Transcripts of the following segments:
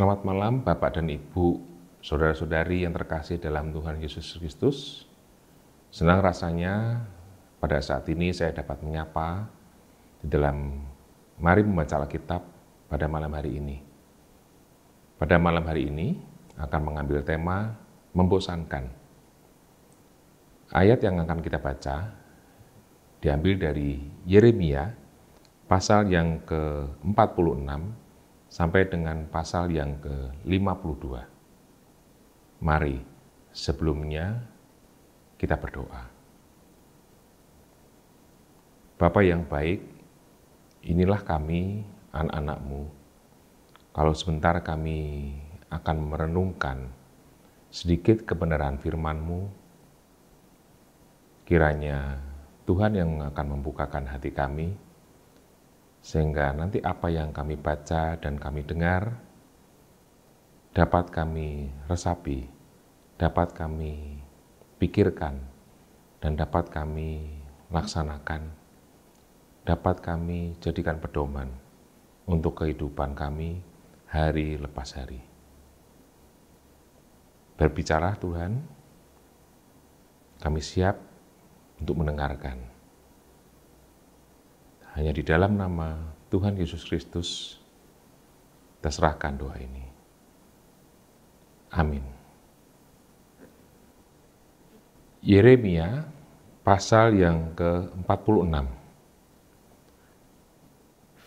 Selamat malam Bapak dan Ibu, saudara-saudari yang terkasih dalam Tuhan Yesus Kristus. Senang rasanya pada saat ini saya dapat menyapa di dalam Mari Membaca Alkitab pada malam hari ini. Pada malam hari ini akan mengambil tema membosankan. Ayat yang akan kita baca diambil dari Yeremia pasal yang ke-46 sampai dengan pasal yang ke-52. Mari sebelumnya kita berdoa. Bapa yang baik, inilah kami anak-anakmu. Kalau sebentar kami akan merenungkan sedikit kebenaran firman-Mu, kiranya Tuhan yang akan membukakan hati kami, sehingga nanti apa yang kami baca dan kami dengar dapat kami resapi, dapat kami pikirkan, dan dapat kami laksanakan, dapat kami jadikan pedoman untuk kehidupan kami hari lepas hari. Berbicara Tuhan, kami siap untuk mendengarkan. Hanya di dalam nama Tuhan Yesus Kristus, kita serahkan doa ini. Amin. Yeremia pasal yang ke-46.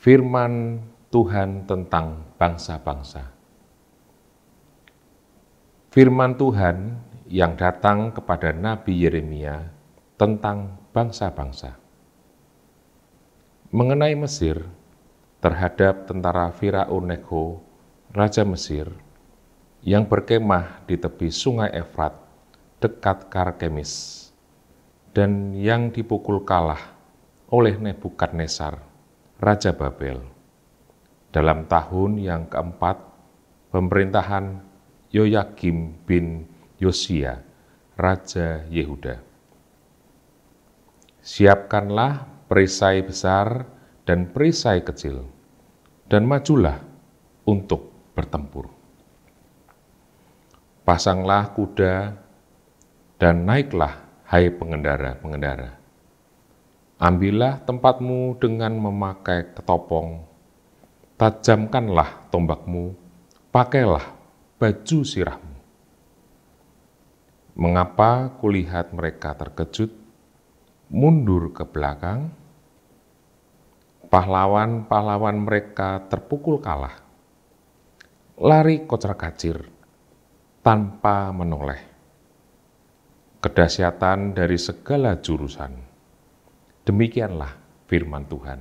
Firman Tuhan tentang bangsa-bangsa. Firman Tuhan yang datang kepada Nabi Yeremia tentang bangsa-bangsa mengenai Mesir terhadap tentara Firaun Neko, Raja Mesir, yang berkemah di tepi sungai Efrat dekat Karkemis, dan yang dipukul kalah oleh Nebukadnesar, Raja Babel, dalam tahun yang keempat pemerintahan Yoyakim bin Yosia, Raja Yehuda. Siapkanlah perisai besar dan perisai kecil, dan majulah untuk bertempur. Pasanglah kuda dan naiklah, hai pengendara-pengendara. Ambillah tempatmu dengan memakai ketopong, tajamkanlah tombakmu, pakailah baju sirahmu. Mengapa kulihat mereka terkejut, mundur ke belakang, pahlawan-pahlawan mereka terpukul kalah, lari kocar kacir tanpa menoleh. Kedahsyatan dari segala jurusan. Demikianlah firman Tuhan.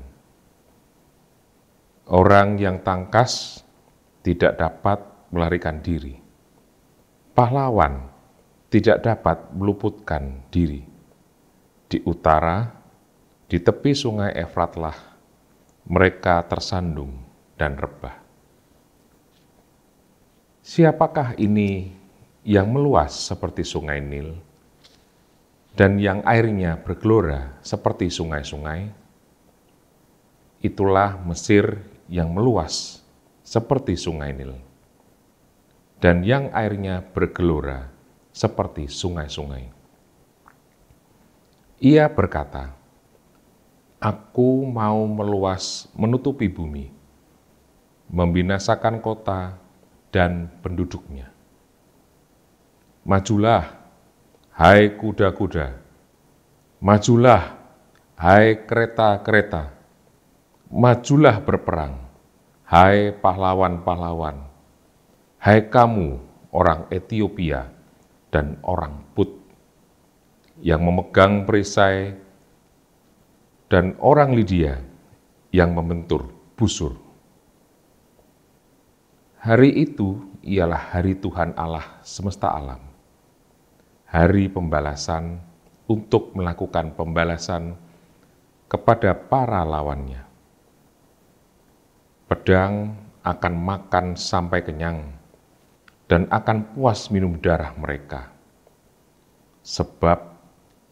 Orang yang tangkas tidak dapat melarikan diri. Pahlawan tidak dapat meluputkan diri. Di utara, di tepi sungai Efratlah, mereka tersandung dan rebah. Siapakah ini yang meluas seperti sungai Nil dan yang airnya bergelora seperti sungai-sungai? Itulah Mesir yang meluas seperti sungai Nil dan yang airnya bergelora seperti sungai-sungai. Ia berkata, Aku mau meluas menutupi bumi, membinasakan kota dan penduduknya. Majulah, hai kuda-kuda. Majulah, hai kereta-kereta. Majulah berperang, hai pahlawan-pahlawan. Hai kamu, orang Ethiopia dan orang Put, yang memegang perisai dan orang Lydia yang membentur busur. Hari itu ialah hari Tuhan Allah semesta alam. Hari pembalasan untuk melakukan pembalasan kepada para lawannya. Pedang akan makan sampai kenyang dan akan puas minum darah mereka. Sebab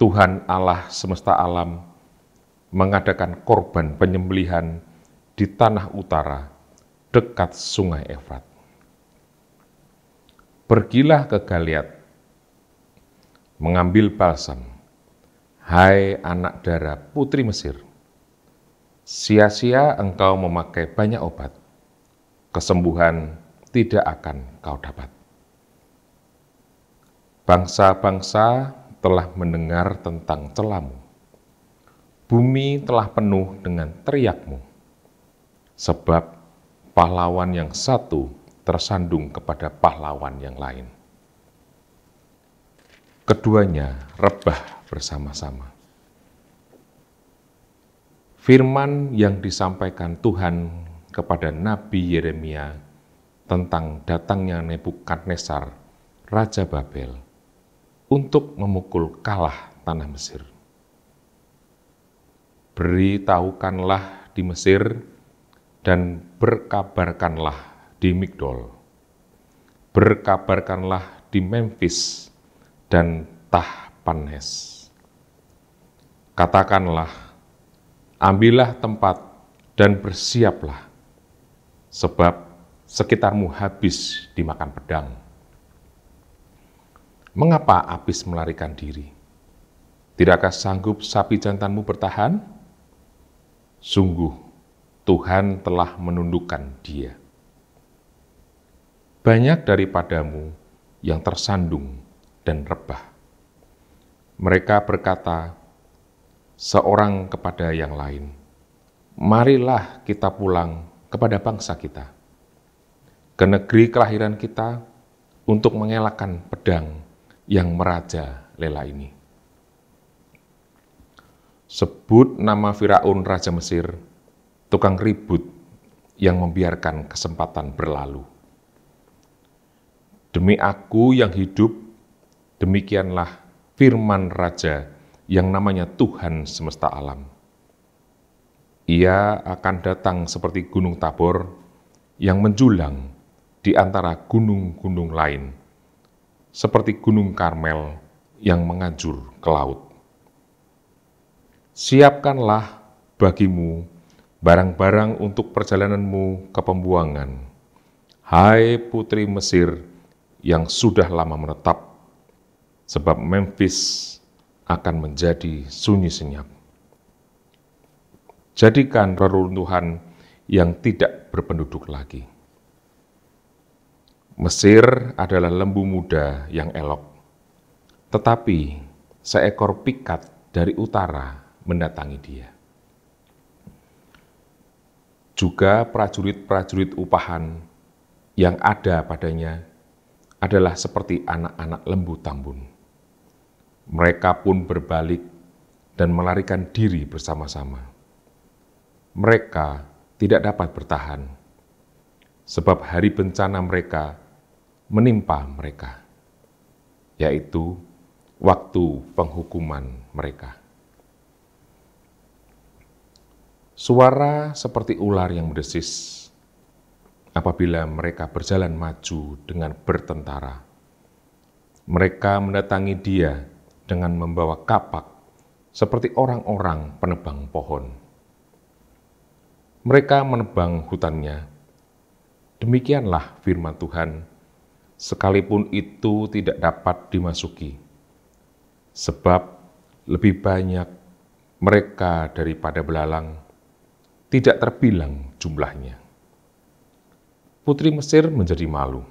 Tuhan Allah semesta alam mengadakan korban penyembelihan di tanah utara dekat sungai Efrat. Pergilah ke Galiat, mengambil balsam. Hai anak dara putri Mesir, sia-sia engkau memakai banyak obat, kesembuhan tidak akan kau dapat. Bangsa-bangsa telah mendengar tentang celamu, bumi telah penuh dengan teriakmu, sebab pahlawan yang satu tersandung kepada pahlawan yang lain. Keduanya rebah bersama-sama. Firman yang disampaikan Tuhan kepada Nabi Yeremia tentang datangnya Nebukadnezar, Raja Babel, untuk memukul kalah tanah Mesir beritahukanlah di Mesir dan berkabarkanlah di Migdol. Berkabarkanlah di Memphis dan Tahpanes. Katakanlah, ambillah tempat dan bersiaplah, sebab sekitarmu habis dimakan pedang. Mengapa Apis melarikan diri? Tidakkah sanggup sapi jantanmu bertahan? Sungguh, Tuhan telah menundukkan dia. Banyak daripadamu yang tersandung dan rebah. Mereka berkata seorang kepada yang lain, "Marilah kita pulang kepada bangsa kita, ke negeri kelahiran kita, untuk mengelakkan pedang yang meraja lela ini." Sebut nama Firaun Raja Mesir, tukang ribut yang membiarkan kesempatan berlalu. Demi aku yang hidup, demikianlah firman Raja yang namanya Tuhan semesta alam. Ia akan datang seperti gunung Tabor yang menjulang di antara gunung-gunung lain, seperti gunung Karmel yang mengajur ke laut siapkanlah bagimu barang-barang untuk perjalananmu ke pembuangan. Hai putri Mesir yang sudah lama menetap, sebab Memphis akan menjadi sunyi senyap. Jadikan reruntuhan yang tidak berpenduduk lagi. Mesir adalah lembu muda yang elok, tetapi seekor pikat dari utara mendatangi dia. Juga prajurit-prajurit upahan yang ada padanya adalah seperti anak-anak lembu tambun. Mereka pun berbalik dan melarikan diri bersama-sama. Mereka tidak dapat bertahan, sebab hari bencana mereka menimpa mereka, yaitu waktu penghukuman mereka. Suara seperti ular yang mendesis apabila mereka berjalan maju dengan bertentara. Mereka mendatangi dia dengan membawa kapak seperti orang-orang penebang pohon. Mereka menebang hutannya. Demikianlah firman Tuhan, sekalipun itu tidak dapat dimasuki. Sebab lebih banyak mereka daripada belalang tidak terbilang jumlahnya. Putri Mesir menjadi malu,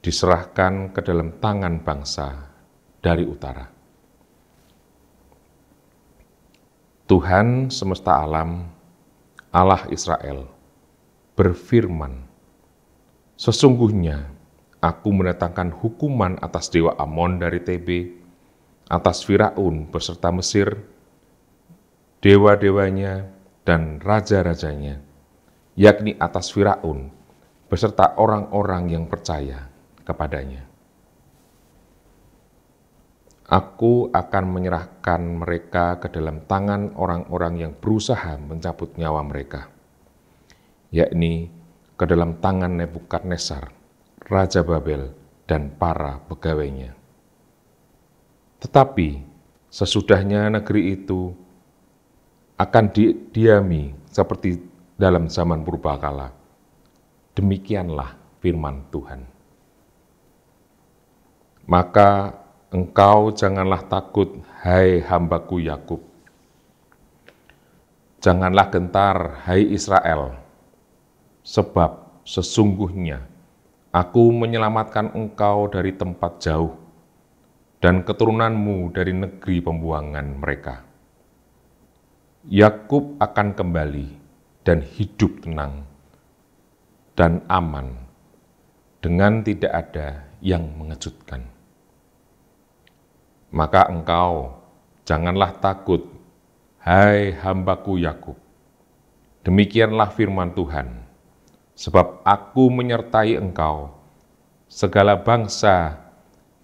diserahkan ke dalam tangan bangsa dari utara. Tuhan semesta alam, Allah Israel, berfirman, Sesungguhnya aku mendatangkan hukuman atas Dewa Amon dari Tebe, atas Firaun beserta Mesir, dewa-dewanya, dan raja-rajanya, yakni atas Firaun, beserta orang-orang yang percaya kepadanya. Aku akan menyerahkan mereka ke dalam tangan orang-orang yang berusaha mencabut nyawa mereka, yakni ke dalam tangan Nebukadnezar, Raja Babel, dan para pegawainya. Tetapi sesudahnya negeri itu akan didiami seperti dalam zaman purbakala. Demikianlah firman Tuhan. Maka engkau janganlah takut, hai hambaku Yakub. Janganlah gentar, hai Israel, sebab sesungguhnya aku menyelamatkan engkau dari tempat jauh dan keturunanmu dari negeri pembuangan mereka.' Yakub akan kembali dan hidup tenang dan aman dengan tidak ada yang mengejutkan. Maka engkau janganlah takut, hai hambaku Yakub. Demikianlah firman Tuhan, sebab aku menyertai engkau, segala bangsa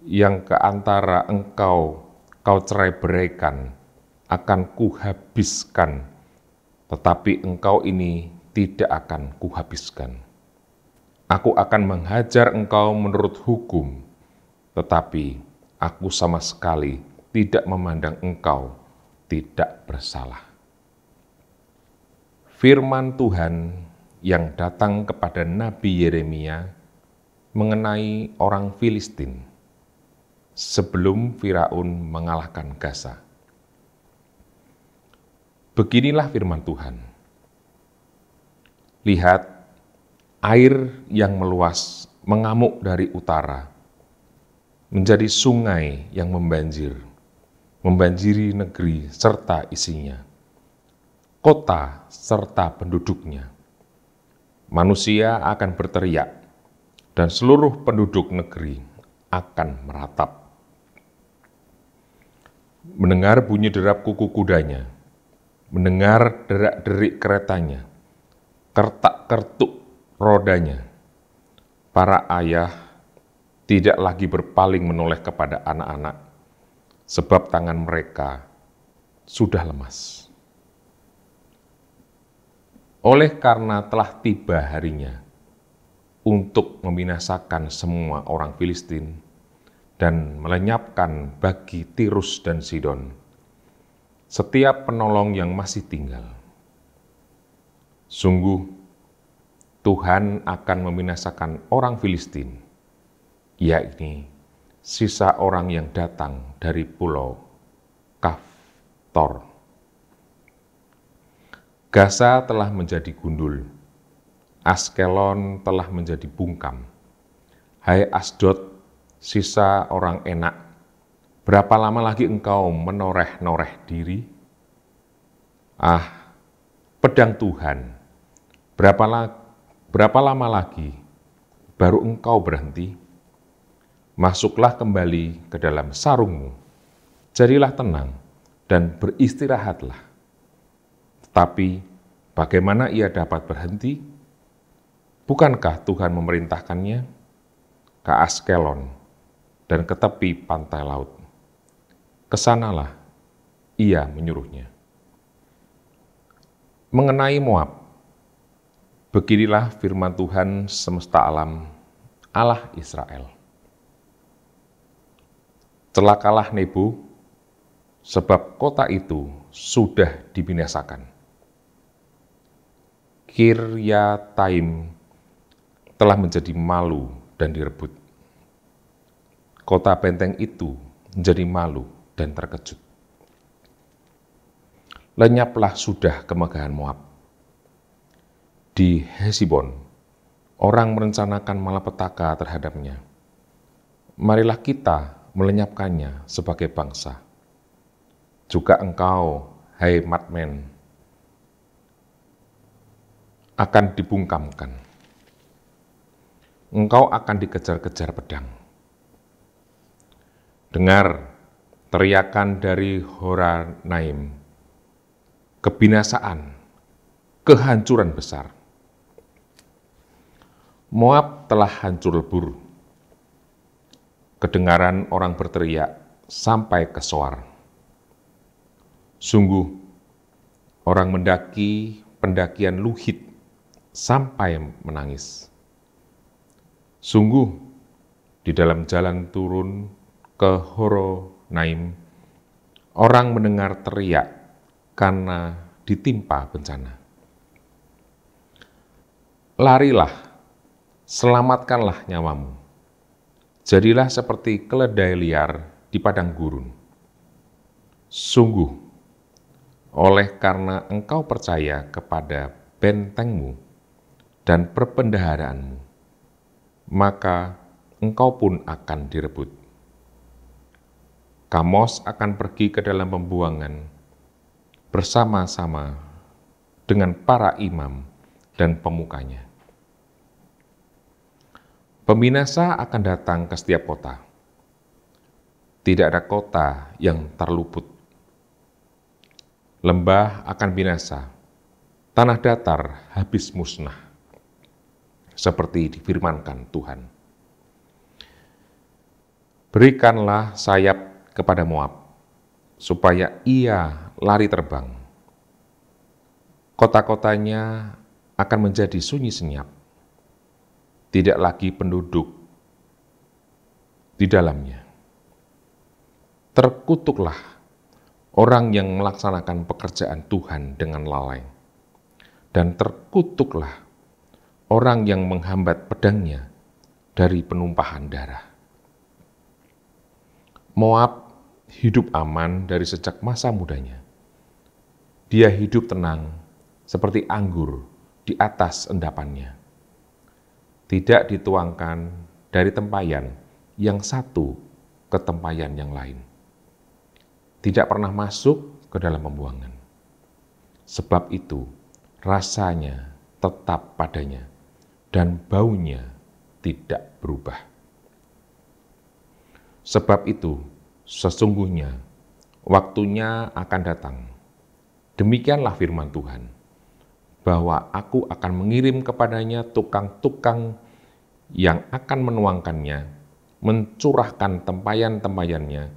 yang keantara engkau kau cerai beraikan, akan kuhabiskan, tetapi engkau ini tidak akan kuhabiskan. Aku akan menghajar engkau menurut hukum, tetapi aku sama sekali tidak memandang engkau tidak bersalah. Firman Tuhan yang datang kepada Nabi Yeremia mengenai orang Filistin sebelum Firaun mengalahkan Gaza. Beginilah firman Tuhan. Lihat, air yang meluas mengamuk dari utara, menjadi sungai yang membanjir, membanjiri negeri serta isinya, kota serta penduduknya. Manusia akan berteriak, dan seluruh penduduk negeri akan meratap. Mendengar bunyi derap kuku kudanya, mendengar derak-derik keretanya, kertak-kertuk rodanya. Para ayah tidak lagi berpaling menoleh kepada anak-anak, sebab tangan mereka sudah lemas. Oleh karena telah tiba harinya untuk membinasakan semua orang Filistin dan melenyapkan bagi Tirus dan Sidon setiap penolong yang masih tinggal. Sungguh, Tuhan akan membinasakan orang Filistin, yakni sisa orang yang datang dari pulau Kaftor. Gaza telah menjadi gundul, Askelon telah menjadi bungkam. Hai Asdot, sisa orang enak Berapa lama lagi engkau menoreh-noreh diri? Ah, pedang Tuhan, berapa, la berapa lama lagi baru engkau berhenti? Masuklah kembali ke dalam sarungmu, jadilah tenang dan beristirahatlah. Tetapi bagaimana ia dapat berhenti? Bukankah Tuhan memerintahkannya ke Askelon dan ke tepi pantai laut? Kesanalah ia menyuruhnya. Mengenai Moab, beginilah firman Tuhan semesta alam, Allah Israel. Celakalah Nebu, sebab kota itu sudah dibinasakan. Taim telah menjadi malu dan direbut. Kota benteng itu menjadi malu dan terkejut. Lenyaplah sudah kemegahan Moab. Di Hesibon, orang merencanakan malapetaka terhadapnya. Marilah kita melenyapkannya sebagai bangsa. Juga engkau, hai Matmen, akan dibungkamkan. Engkau akan dikejar-kejar pedang. Dengar, teriakan dari Horanaim, kebinasaan, kehancuran besar. Moab telah hancur lebur. Kedengaran orang berteriak sampai ke soar. Sungguh, orang mendaki pendakian Luhit sampai menangis. Sungguh, di dalam jalan turun ke Horo Naim, orang mendengar teriak karena ditimpa bencana. Larilah, selamatkanlah nyawamu. Jadilah seperti keledai liar di padang gurun. Sungguh, oleh karena engkau percaya kepada bentengmu dan perpendaharaanmu, maka engkau pun akan direbut. Kamos akan pergi ke dalam pembuangan bersama-sama dengan para imam dan pemukanya. Pembinasa akan datang ke setiap kota. Tidak ada kota yang terluput. Lembah akan binasa, tanah datar habis musnah, seperti difirmankan Tuhan. Berikanlah sayap kepada Moab, supaya ia lari terbang. Kota-kotanya akan menjadi sunyi senyap, tidak lagi penduduk di dalamnya. Terkutuklah orang yang melaksanakan pekerjaan Tuhan dengan lalai, dan terkutuklah orang yang menghambat pedangnya dari penumpahan darah. Moab hidup aman dari sejak masa mudanya. Dia hidup tenang seperti anggur di atas endapannya. Tidak dituangkan dari tempayan yang satu ke tempayan yang lain. Tidak pernah masuk ke dalam pembuangan. Sebab itu rasanya tetap padanya dan baunya tidak berubah. Sebab itu, sesungguhnya waktunya akan datang. Demikianlah firman Tuhan, bahwa aku akan mengirim kepadanya tukang-tukang yang akan menuangkannya, mencurahkan tempayan-tempayannya,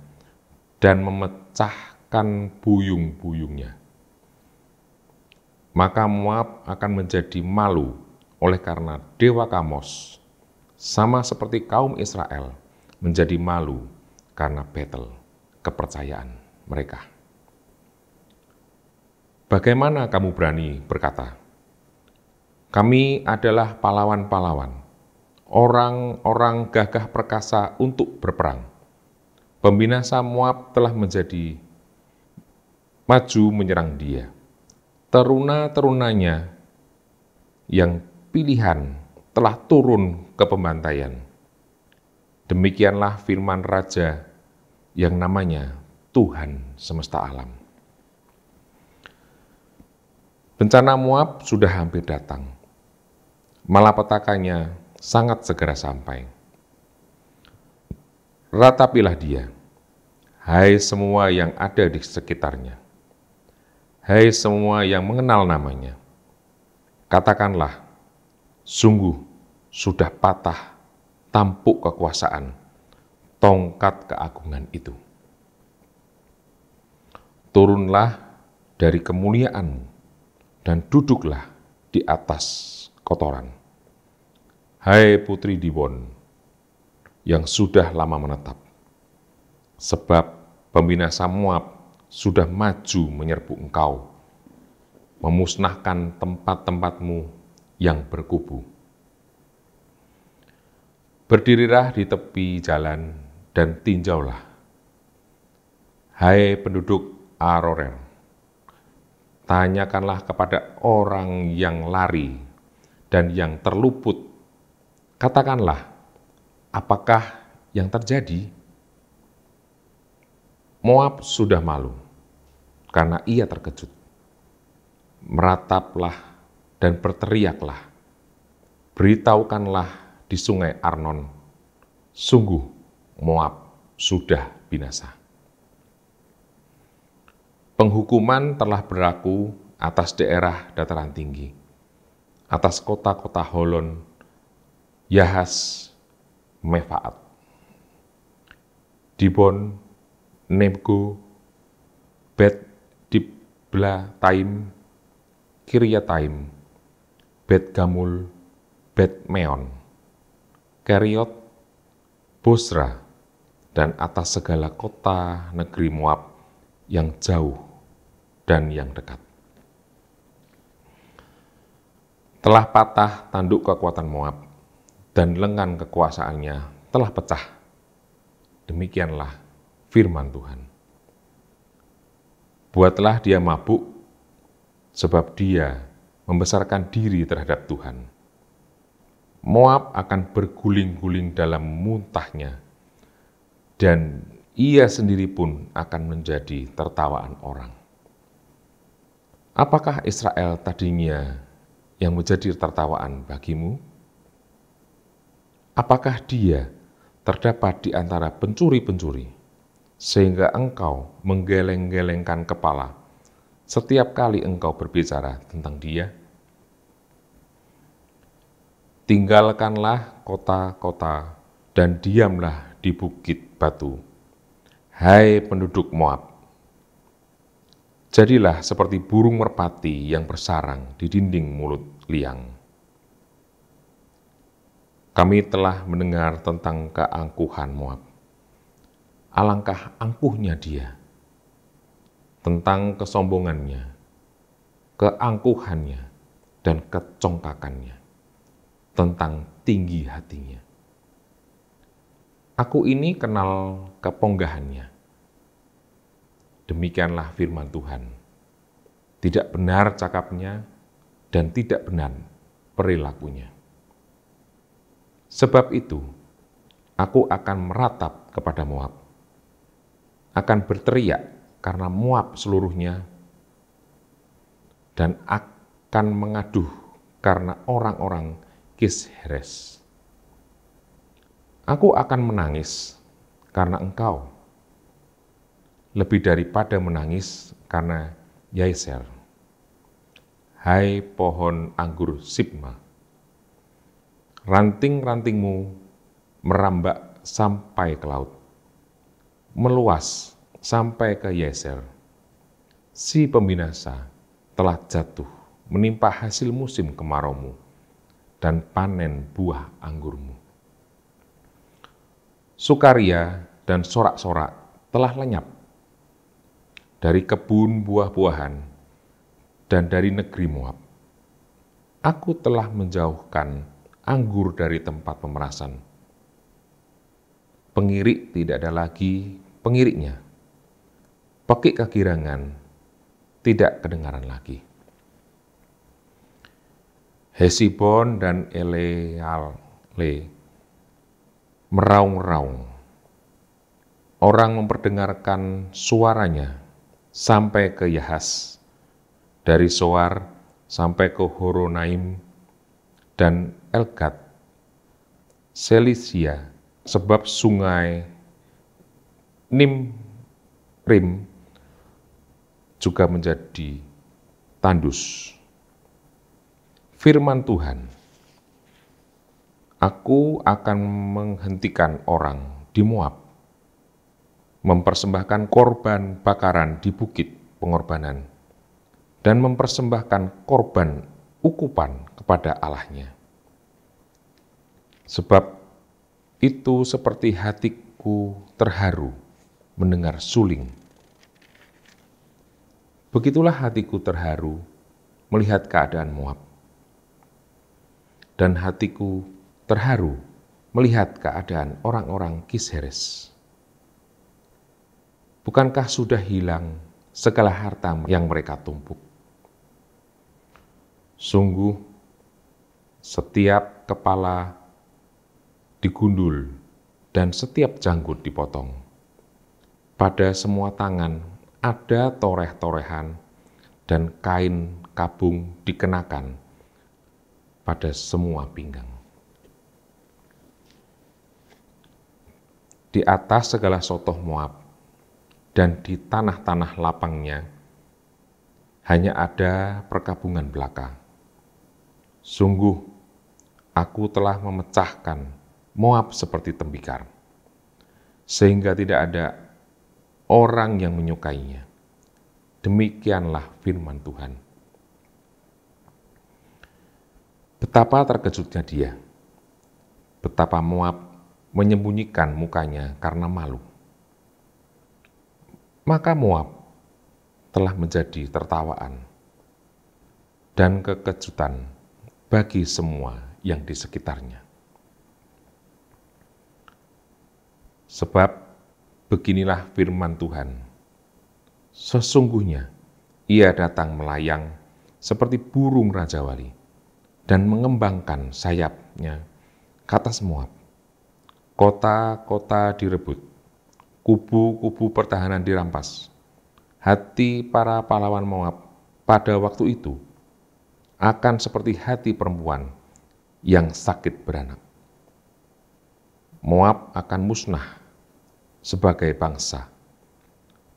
dan memecahkan buyung-buyungnya. Maka Moab akan menjadi malu oleh karena Dewa Kamos, sama seperti kaum Israel – menjadi malu karena battle kepercayaan mereka. Bagaimana kamu berani berkata, "Kami adalah pahlawan-pahlawan, orang-orang gagah perkasa untuk berperang"? Pembinasa Moab telah menjadi maju menyerang dia. Teruna-terunanya yang pilihan telah turun ke pembantaian. Demikianlah firman Raja yang namanya Tuhan semesta alam. Bencana Moab sudah hampir datang. Malapetakanya sangat segera sampai. Ratapilah dia, hai semua yang ada di sekitarnya. Hai semua yang mengenal namanya. Katakanlah, sungguh sudah patah tampuk kekuasaan, tongkat keagungan itu. Turunlah dari kemuliaan dan duduklah di atas kotoran. Hai Putri Dibon yang sudah lama menetap, sebab pembina Samuab sudah maju menyerbu engkau, memusnahkan tempat-tempatmu yang berkubu. Berdirilah di tepi jalan dan tinjaulah. Hai penduduk Arorel, tanyakanlah kepada orang yang lari dan yang terluput. Katakanlah, apakah yang terjadi? Moab sudah malu karena ia terkejut. Merataplah dan berteriaklah. Beritahukanlah di sungai Arnon. Sungguh Moab sudah binasa. Penghukuman telah berlaku atas daerah dataran tinggi, atas kota-kota Holon, Yahas, Mefaat, Dibon, Nebgo, Bet Dibla Taim, Ta'im, Bet Gamul, Bet Meon. Keriot, Bosra, dan atas segala kota negeri Moab yang jauh dan yang dekat. Telah patah tanduk kekuatan Moab, dan lengan kekuasaannya telah pecah. Demikianlah firman Tuhan. Buatlah dia mabuk, sebab dia membesarkan diri terhadap Tuhan Moab akan berguling-guling dalam muntahnya, dan ia sendiri pun akan menjadi tertawaan orang. Apakah Israel tadinya yang menjadi tertawaan bagimu? Apakah dia terdapat di antara pencuri-pencuri, sehingga engkau menggeleng-gelengkan kepala setiap kali engkau berbicara tentang dia?' Tinggalkanlah kota-kota dan diamlah di bukit batu. Hai penduduk Moab, jadilah seperti burung merpati yang bersarang di dinding mulut liang. Kami telah mendengar tentang keangkuhan Moab. Alangkah angkuhnya dia, tentang kesombongannya, keangkuhannya, dan kecongkakannya tentang tinggi hatinya. Aku ini kenal keponggahannya. Demikianlah firman Tuhan. Tidak benar cakapnya dan tidak benar perilakunya. Sebab itu, aku akan meratap kepada Moab. Akan berteriak karena Moab seluruhnya dan akan mengaduh karena orang-orang Kis Heres. Aku akan menangis karena engkau, lebih daripada menangis karena Yaiser. Hai pohon anggur Sigma, ranting-rantingmu merambak sampai ke laut, meluas sampai ke Yeser. Si pembinasa telah jatuh menimpa hasil musim kemaraumu dan panen buah anggurmu. Sukaria dan sorak-sorak telah lenyap dari kebun buah-buahan dan dari negeri Moab. Aku telah menjauhkan anggur dari tempat pemerasan. Pengirik tidak ada lagi pengiriknya. Pekik kegirangan tidak kedengaran lagi. Hesibon dan Eleal Le meraung-raung. Orang memperdengarkan suaranya sampai ke Yahas, dari Soar sampai ke Horonaim dan Elgat, Selisia, sebab sungai Nimrim juga menjadi tandus firman Tuhan, Aku akan menghentikan orang di Moab, mempersembahkan korban bakaran di bukit pengorbanan, dan mempersembahkan korban ukupan kepada Allahnya. Sebab itu seperti hatiku terharu mendengar suling. Begitulah hatiku terharu melihat keadaan Moab dan hatiku terharu melihat keadaan orang-orang Kisheres. Bukankah sudah hilang segala harta yang mereka tumpuk? Sungguh, setiap kepala digundul dan setiap janggut dipotong. Pada semua tangan ada toreh-torehan dan kain kabung dikenakan pada semua pinggang. Di atas segala sotoh Moab dan di tanah-tanah lapangnya hanya ada perkabungan belaka. Sungguh, aku telah memecahkan Moab seperti tembikar, sehingga tidak ada orang yang menyukainya. Demikianlah firman Tuhan. Betapa terkejutnya dia, betapa Moab menyembunyikan mukanya karena malu. Maka Moab telah menjadi tertawaan dan kekejutan bagi semua yang di sekitarnya. Sebab beginilah firman Tuhan. Sesungguhnya ia datang melayang seperti burung raja wali dan mengembangkan sayapnya kata semua. Kota-kota direbut, kubu-kubu pertahanan dirampas. Hati para pahlawan Moab pada waktu itu akan seperti hati perempuan yang sakit beranak. Moab akan musnah sebagai bangsa,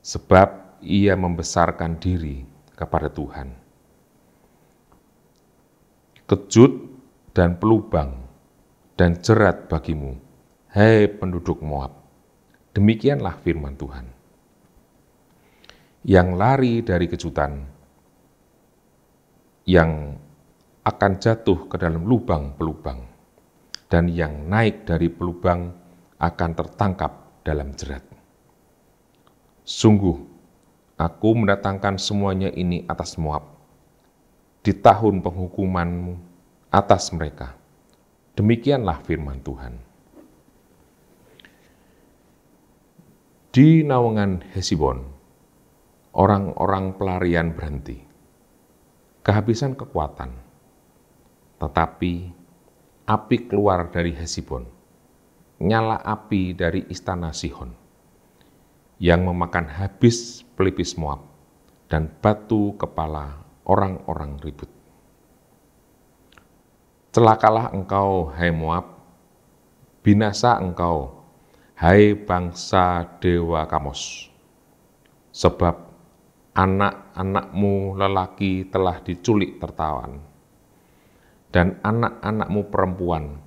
sebab ia membesarkan diri kepada Tuhan kejut dan pelubang dan jerat bagimu, hei penduduk Moab. Demikianlah firman Tuhan. Yang lari dari kejutan, yang akan jatuh ke dalam lubang pelubang, dan yang naik dari pelubang akan tertangkap dalam jerat. Sungguh, aku mendatangkan semuanya ini atas Moab, di tahun penghukumanmu atas mereka. Demikianlah firman Tuhan. Di naungan Hesibon, orang-orang pelarian berhenti, kehabisan kekuatan. Tetapi api keluar dari Hesibon, nyala api dari istana Sihon, yang memakan habis pelipis Moab dan batu kepala orang-orang ribut. Celakalah engkau, hai Moab, binasa engkau, hai bangsa Dewa Kamos. Sebab anak-anakmu lelaki telah diculik tertawan, dan anak-anakmu perempuan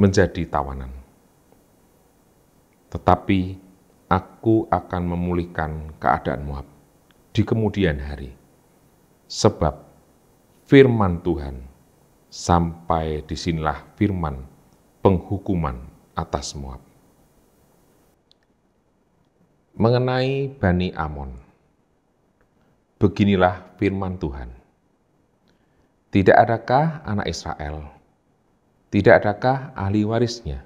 menjadi tawanan. Tetapi aku akan memulihkan keadaan Moab di kemudian hari Sebab firman Tuhan sampai disinilah firman penghukuman atas Moab. Mengenai Bani Amon, beginilah firman Tuhan. Tidak adakah anak Israel? Tidak adakah ahli warisnya?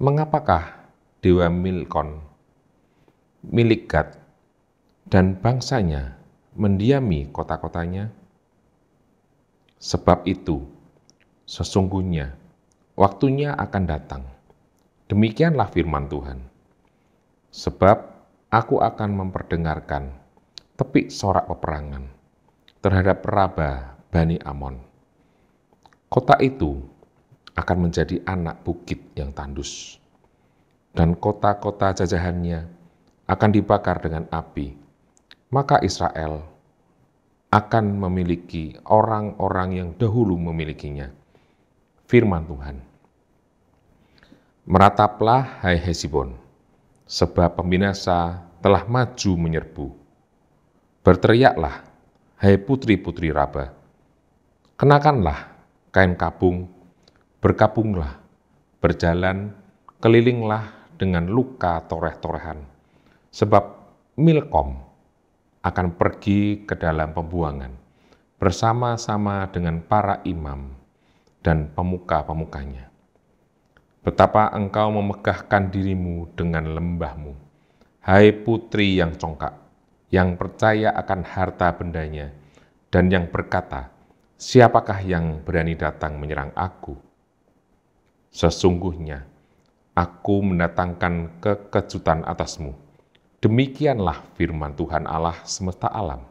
Mengapakah Dewa Milkon, milik Gad, dan bangsanya mendiami kota-kotanya? Sebab itu, sesungguhnya waktunya akan datang. Demikianlah firman Tuhan. Sebab aku akan memperdengarkan tepik sorak peperangan terhadap Raba Bani Amon. Kota itu akan menjadi anak bukit yang tandus, dan kota-kota jajahannya akan dibakar dengan api maka Israel akan memiliki orang-orang yang dahulu memilikinya. Firman Tuhan. Merataplah, hai Hesibon, sebab pembinasa telah maju menyerbu. Berteriaklah, hai putri-putri Raba. Kenakanlah kain kabung, berkabunglah, berjalan, kelilinglah dengan luka toreh-torehan. Sebab Milkom, akan pergi ke dalam pembuangan bersama-sama dengan para imam dan pemuka-pemukanya. Betapa engkau memegahkan dirimu dengan lembahmu. Hai putri yang congkak, yang percaya akan harta bendanya, dan yang berkata, Siapakah yang berani datang menyerang aku? Sesungguhnya, aku mendatangkan kekejutan atasmu.' Demikianlah firman Tuhan Allah semesta alam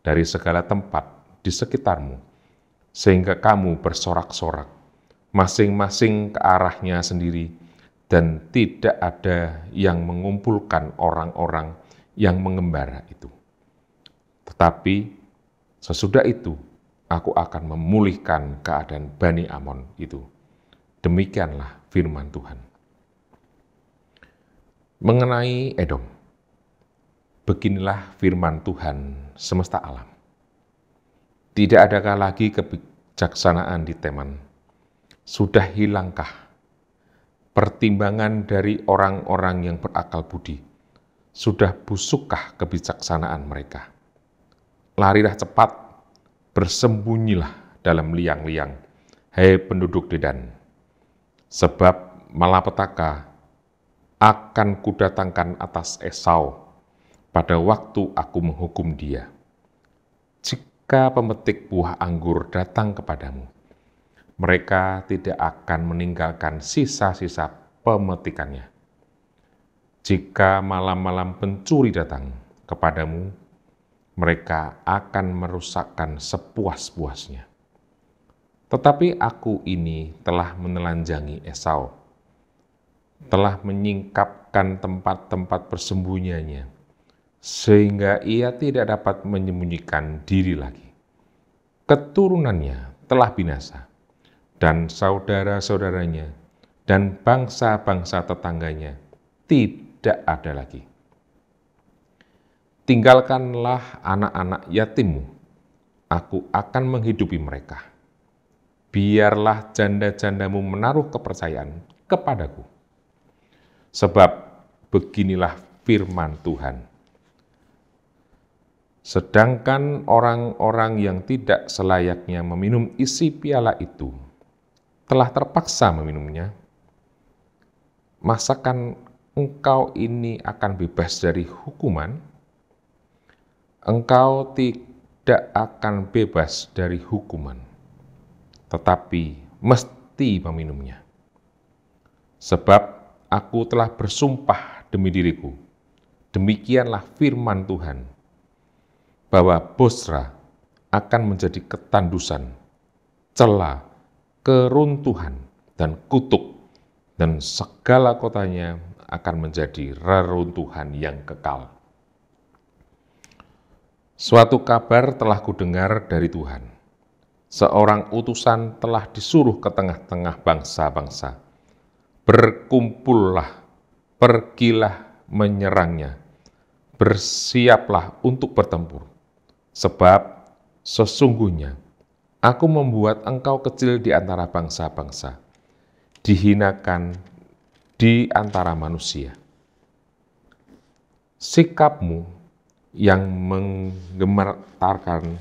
dari segala tempat di sekitarmu, sehingga kamu bersorak-sorak, masing-masing ke arahnya sendiri, dan tidak ada yang mengumpulkan orang-orang yang mengembara itu. Tetapi sesudah itu, aku akan memulihkan keadaan Bani Amon itu. Demikianlah firman Tuhan. Mengenai Edom, Beginilah firman Tuhan semesta alam. Tidak adakah lagi kebijaksanaan di Teman? Sudah hilangkah pertimbangan dari orang-orang yang berakal budi? Sudah busukkah kebijaksanaan mereka? Larilah cepat, bersembunyilah dalam liang-liang, hei penduduk Dedan. Sebab malapetaka akan kudatangkan atas Esau, pada waktu aku menghukum dia. Jika pemetik buah anggur datang kepadamu, mereka tidak akan meninggalkan sisa-sisa pemetikannya. Jika malam-malam pencuri datang kepadamu, mereka akan merusakkan sepuas-puasnya. Tetapi aku ini telah menelanjangi Esau, telah menyingkapkan tempat-tempat persembunyiannya sehingga ia tidak dapat menyembunyikan diri lagi. Keturunannya telah binasa, dan saudara-saudaranya dan bangsa-bangsa tetangganya tidak ada lagi. Tinggalkanlah anak-anak yatimmu, aku akan menghidupi mereka. Biarlah janda-jandamu menaruh kepercayaan kepadaku. Sebab beginilah firman Tuhan Sedangkan orang-orang yang tidak selayaknya meminum isi piala itu telah terpaksa meminumnya, masakan engkau ini akan bebas dari hukuman, engkau tidak akan bebas dari hukuman, tetapi mesti meminumnya. Sebab aku telah bersumpah demi diriku, demikianlah firman Tuhan, bahwa Bosra akan menjadi ketandusan, celah, keruntuhan, dan kutuk, dan segala kotanya akan menjadi reruntuhan yang kekal. Suatu kabar telah kudengar dari Tuhan. Seorang utusan telah disuruh ke tengah-tengah bangsa-bangsa. Berkumpullah, pergilah menyerangnya, bersiaplah untuk bertempur Sebab sesungguhnya aku membuat engkau kecil di antara bangsa-bangsa, dihinakan di antara manusia. Sikapmu yang menggemetarkan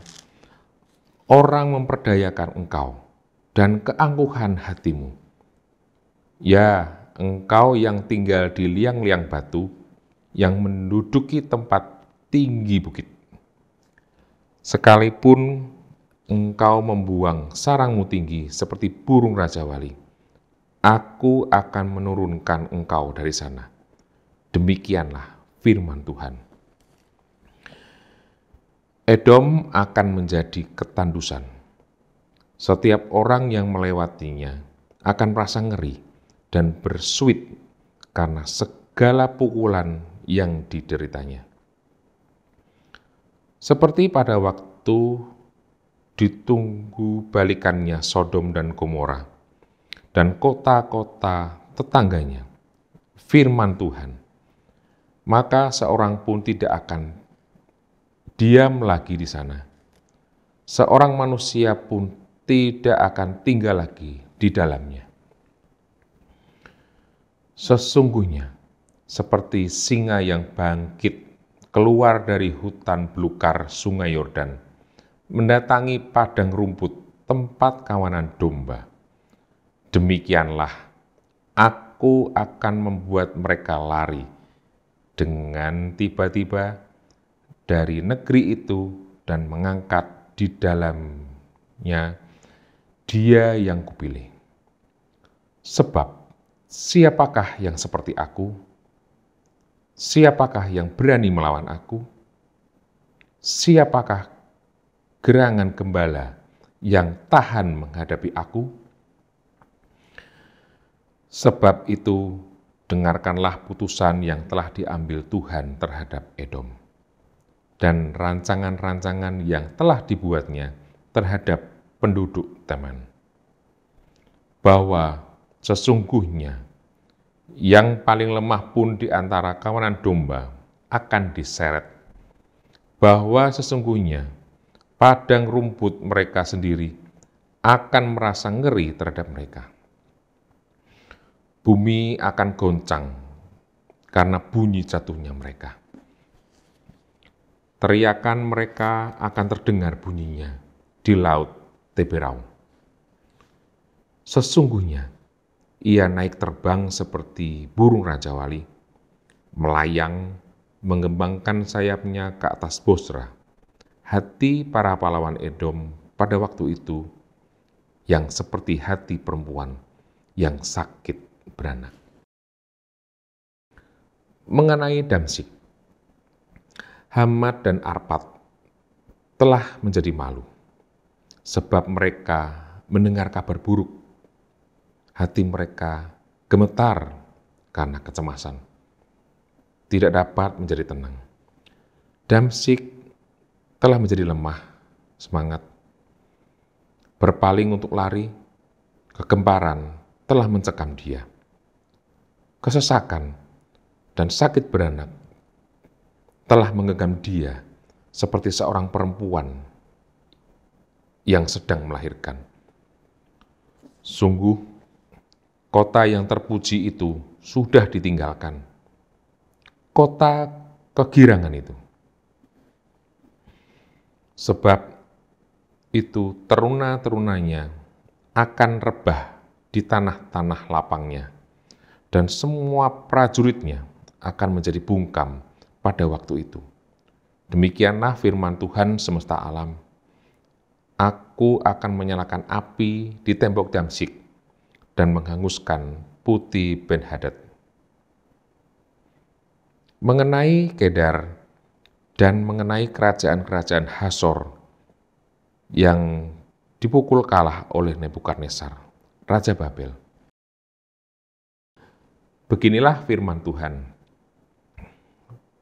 orang memperdayakan engkau dan keangkuhan hatimu. Ya, engkau yang tinggal di liang-liang batu, yang menduduki tempat tinggi bukit sekalipun engkau membuang sarangmu tinggi seperti burung Raja Wali, aku akan menurunkan engkau dari sana. Demikianlah firman Tuhan. Edom akan menjadi ketandusan. Setiap orang yang melewatinya akan merasa ngeri dan bersuit karena segala pukulan yang dideritanya. Seperti pada waktu ditunggu balikannya Sodom dan Gomora dan kota-kota tetangganya, firman Tuhan, maka seorang pun tidak akan diam lagi di sana. Seorang manusia pun tidak akan tinggal lagi di dalamnya. Sesungguhnya, seperti singa yang bangkit keluar dari hutan belukar sungai Yordan, mendatangi padang rumput tempat kawanan domba. Demikianlah, aku akan membuat mereka lari dengan tiba-tiba dari negeri itu dan mengangkat di dalamnya dia yang kupilih. Sebab, siapakah yang seperti aku?' Siapakah yang berani melawan aku? Siapakah gerangan gembala yang tahan menghadapi aku? Sebab itu, dengarkanlah putusan yang telah diambil Tuhan terhadap Edom, dan rancangan-rancangan yang telah dibuatnya terhadap penduduk Teman, bahwa sesungguhnya yang paling lemah pun di antara kawanan domba akan diseret. Bahwa sesungguhnya padang rumput mereka sendiri akan merasa ngeri terhadap mereka. Bumi akan goncang karena bunyi jatuhnya mereka. Teriakan mereka akan terdengar bunyinya di laut Teberau. Sesungguhnya ia naik terbang seperti burung Raja Wali, melayang, mengembangkan sayapnya ke atas Bosra. Hati para pahlawan Edom pada waktu itu yang seperti hati perempuan yang sakit beranak. Mengenai Damsik, Hamad dan Arpad telah menjadi malu, sebab mereka mendengar kabar buruk hati mereka gemetar karena kecemasan. Tidak dapat menjadi tenang. Damsik telah menjadi lemah, semangat. Berpaling untuk lari, kegemparan telah mencekam dia. Kesesakan dan sakit beranak telah menggenggam dia seperti seorang perempuan yang sedang melahirkan. Sungguh Kota yang terpuji itu sudah ditinggalkan. Kota kegirangan itu. Sebab itu teruna-terunanya akan rebah di tanah-tanah lapangnya, dan semua prajuritnya akan menjadi bungkam pada waktu itu. Demikianlah firman Tuhan semesta alam. Aku akan menyalakan api di tembok Damsyik dan menghanguskan putih Ben Hadad. Mengenai Kedar dan mengenai kerajaan-kerajaan Hasor yang dipukul kalah oleh Nebukadnezar, Raja Babel. Beginilah firman Tuhan.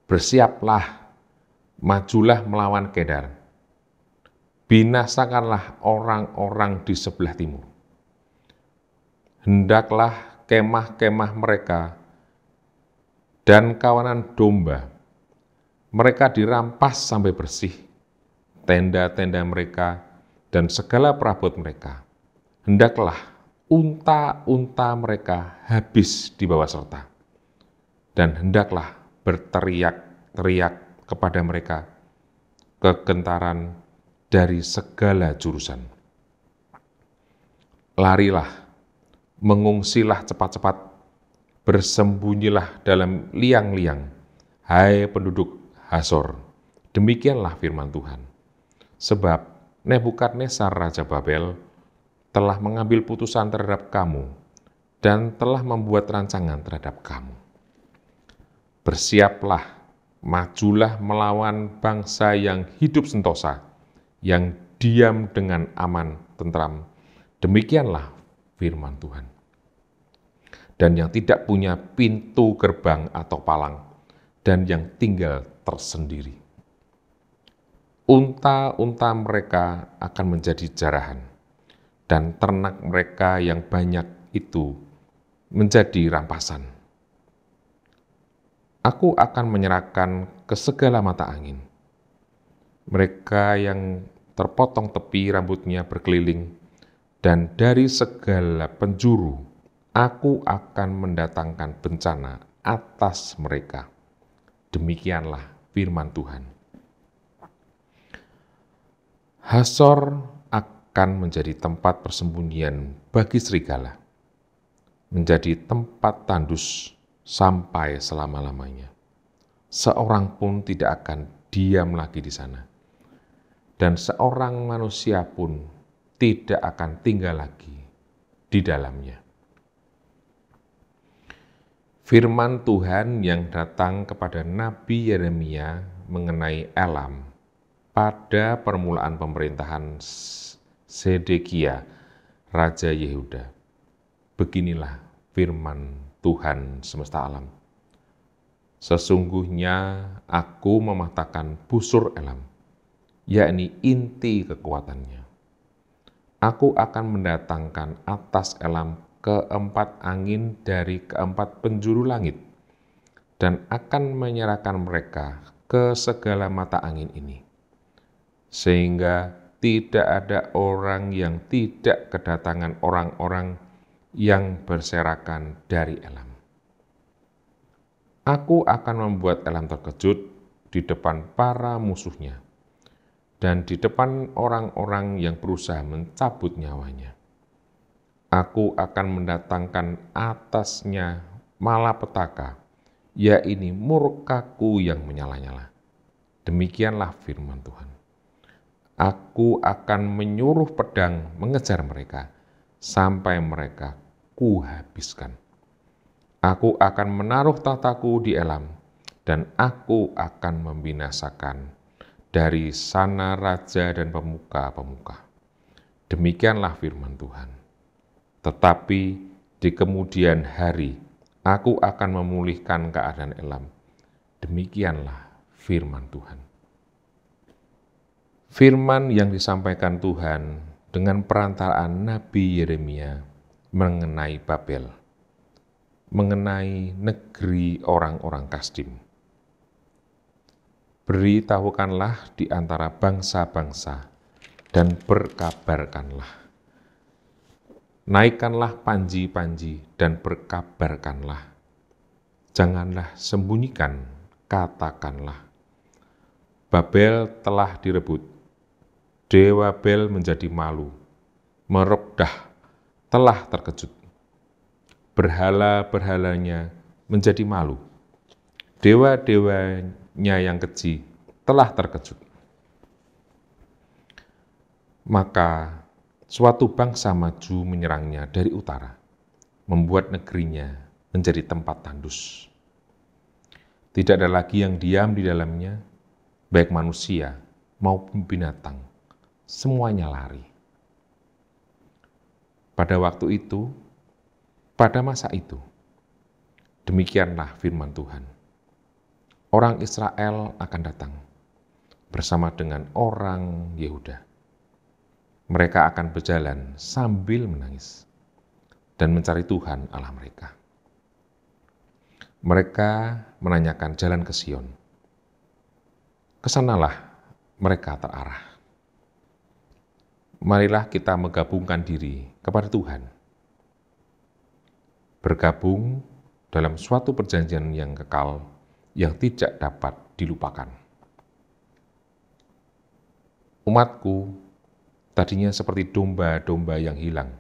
Bersiaplah, majulah melawan Kedar. Binasakanlah orang-orang di sebelah timur hendaklah kemah-kemah mereka dan kawanan domba. Mereka dirampas sampai bersih, tenda-tenda mereka dan segala perabot mereka. Hendaklah unta-unta mereka habis dibawa serta. Dan hendaklah berteriak-teriak kepada mereka kegentaran dari segala jurusan. Larilah mengungsilah cepat-cepat, bersembunyilah dalam liang-liang, hai penduduk Hasor. Demikianlah firman Tuhan. Sebab Nebukadnezar Raja Babel telah mengambil putusan terhadap kamu dan telah membuat rancangan terhadap kamu. Bersiaplah, majulah melawan bangsa yang hidup sentosa, yang diam dengan aman, tentram. Demikianlah firman Tuhan dan yang tidak punya pintu gerbang atau palang, dan yang tinggal tersendiri. Unta-unta mereka akan menjadi jarahan, dan ternak mereka yang banyak itu menjadi rampasan. Aku akan menyerahkan ke segala mata angin. Mereka yang terpotong tepi rambutnya berkeliling, dan dari segala penjuru Aku akan mendatangkan bencana atas mereka. Demikianlah firman Tuhan. Hasor akan menjadi tempat persembunyian bagi serigala, menjadi tempat tandus sampai selama-lamanya. Seorang pun tidak akan diam lagi di sana, dan seorang manusia pun tidak akan tinggal lagi di dalamnya firman Tuhan yang datang kepada Nabi Yeremia mengenai Elam pada permulaan pemerintahan Sedekia, Raja Yehuda. Beginilah firman Tuhan semesta alam. Sesungguhnya aku mematakan busur Elam, yakni inti kekuatannya. Aku akan mendatangkan atas Elam keempat angin dari keempat penjuru langit dan akan menyerahkan mereka ke segala mata angin ini sehingga tidak ada orang yang tidak kedatangan orang-orang yang berserakan dari Elam. Aku akan membuat Elam terkejut di depan para musuhnya dan di depan orang-orang yang berusaha mencabut nyawanya. Aku akan mendatangkan atasnya malapetaka, yaitu murkaku yang menyala-nyala. Demikianlah firman Tuhan. Aku akan menyuruh pedang mengejar mereka sampai mereka kuhabiskan. Aku akan menaruh tataku di Elam dan aku akan membinasakan dari sana raja dan pemuka-pemuka. Demikianlah firman Tuhan. Tetapi di kemudian hari aku akan memulihkan keadaan Elam. Demikianlah firman Tuhan. Firman yang disampaikan Tuhan dengan perantaraan Nabi Yeremia mengenai Babel, mengenai negeri orang-orang Kasdim. Beritahukanlah di antara bangsa-bangsa dan berkabarkanlah. Naikkanlah panji-panji dan berkabarkanlah. Janganlah sembunyikan, katakanlah. Babel telah direbut. Dewa Bel menjadi malu. merokdah telah terkejut. Berhala-berhalanya menjadi malu. Dewa-dewanya yang kecil telah terkejut. Maka suatu bangsa maju menyerangnya dari utara, membuat negerinya menjadi tempat tandus. Tidak ada lagi yang diam di dalamnya, baik manusia maupun binatang. Semuanya lari. Pada waktu itu, pada masa itu, demikianlah firman Tuhan. Orang Israel akan datang bersama dengan orang Yehuda mereka akan berjalan sambil menangis dan mencari Tuhan Allah mereka. Mereka menanyakan jalan ke Sion. Kesanalah mereka terarah. Marilah kita menggabungkan diri kepada Tuhan. Bergabung dalam suatu perjanjian yang kekal yang tidak dapat dilupakan. Umatku Tadinya seperti domba-domba yang hilang.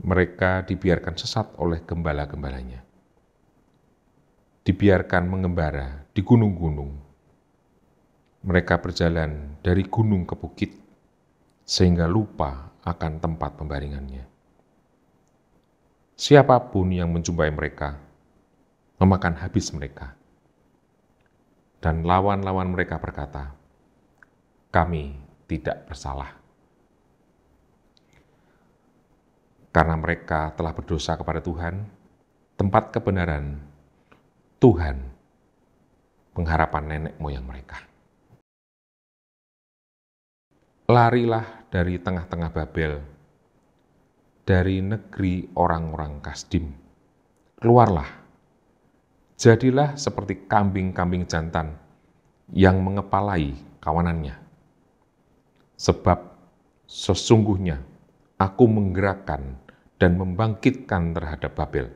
Mereka dibiarkan sesat oleh gembala-gembalanya. Dibiarkan mengembara di gunung-gunung. Mereka berjalan dari gunung ke bukit sehingga lupa akan tempat pembaringannya. Siapapun yang menjumpai mereka memakan habis mereka. Dan lawan-lawan mereka berkata, kami tidak bersalah. Karena mereka telah berdosa kepada Tuhan, tempat kebenaran Tuhan, pengharapan nenek moyang mereka. Larilah dari tengah-tengah Babel, dari negeri orang-orang Kasdim. Keluarlah, jadilah seperti kambing-kambing jantan yang mengepalai kawanannya. Sebab sesungguhnya aku menggerakkan dan membangkitkan terhadap Babel,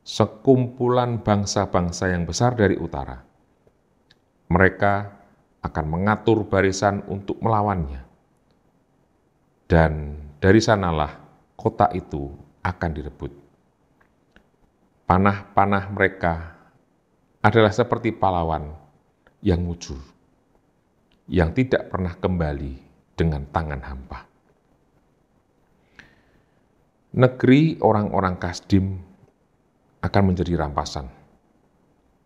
sekumpulan bangsa-bangsa yang besar dari utara. Mereka akan mengatur barisan untuk melawannya. Dan dari sanalah kota itu akan direbut. Panah-panah mereka adalah seperti pahlawan yang mujur, yang tidak pernah kembali dengan tangan hampa. Negeri orang-orang Kasdim akan menjadi rampasan.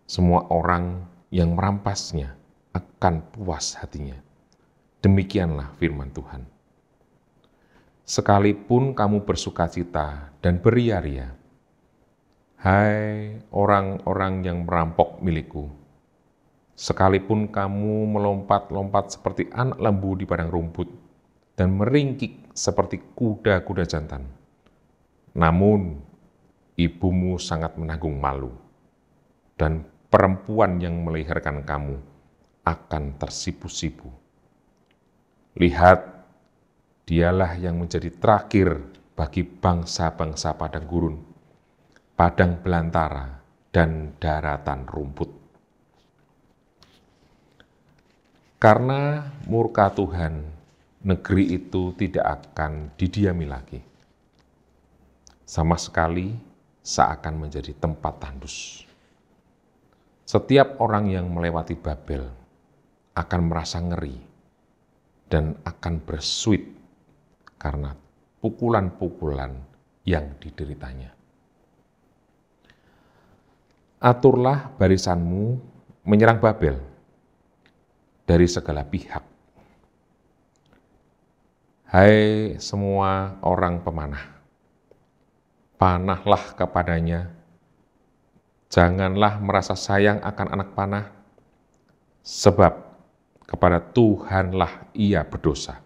Semua orang yang merampasnya akan puas hatinya. Demikianlah firman Tuhan. Sekalipun kamu bersuka cita dan beriaria hai orang-orang yang merampok milikku, Sekalipun kamu melompat-lompat seperti anak lembu di padang rumput dan meringkik seperti kuda-kuda jantan. Namun, ibumu sangat menanggung malu, dan perempuan yang melahirkan kamu akan tersipu-sipu. Lihat, dialah yang menjadi terakhir bagi bangsa-bangsa padang gurun, padang belantara, dan daratan rumput. Karena murka Tuhan, negeri itu tidak akan didiami lagi. Sama sekali seakan menjadi tempat tandus. Setiap orang yang melewati Babel akan merasa ngeri dan akan bersuit karena pukulan-pukulan yang dideritanya. Aturlah barisanmu menyerang Babel, dari segala pihak. Hai semua orang pemanah, panahlah kepadanya. Janganlah merasa sayang akan anak panah, sebab kepada Tuhanlah ia berdosa.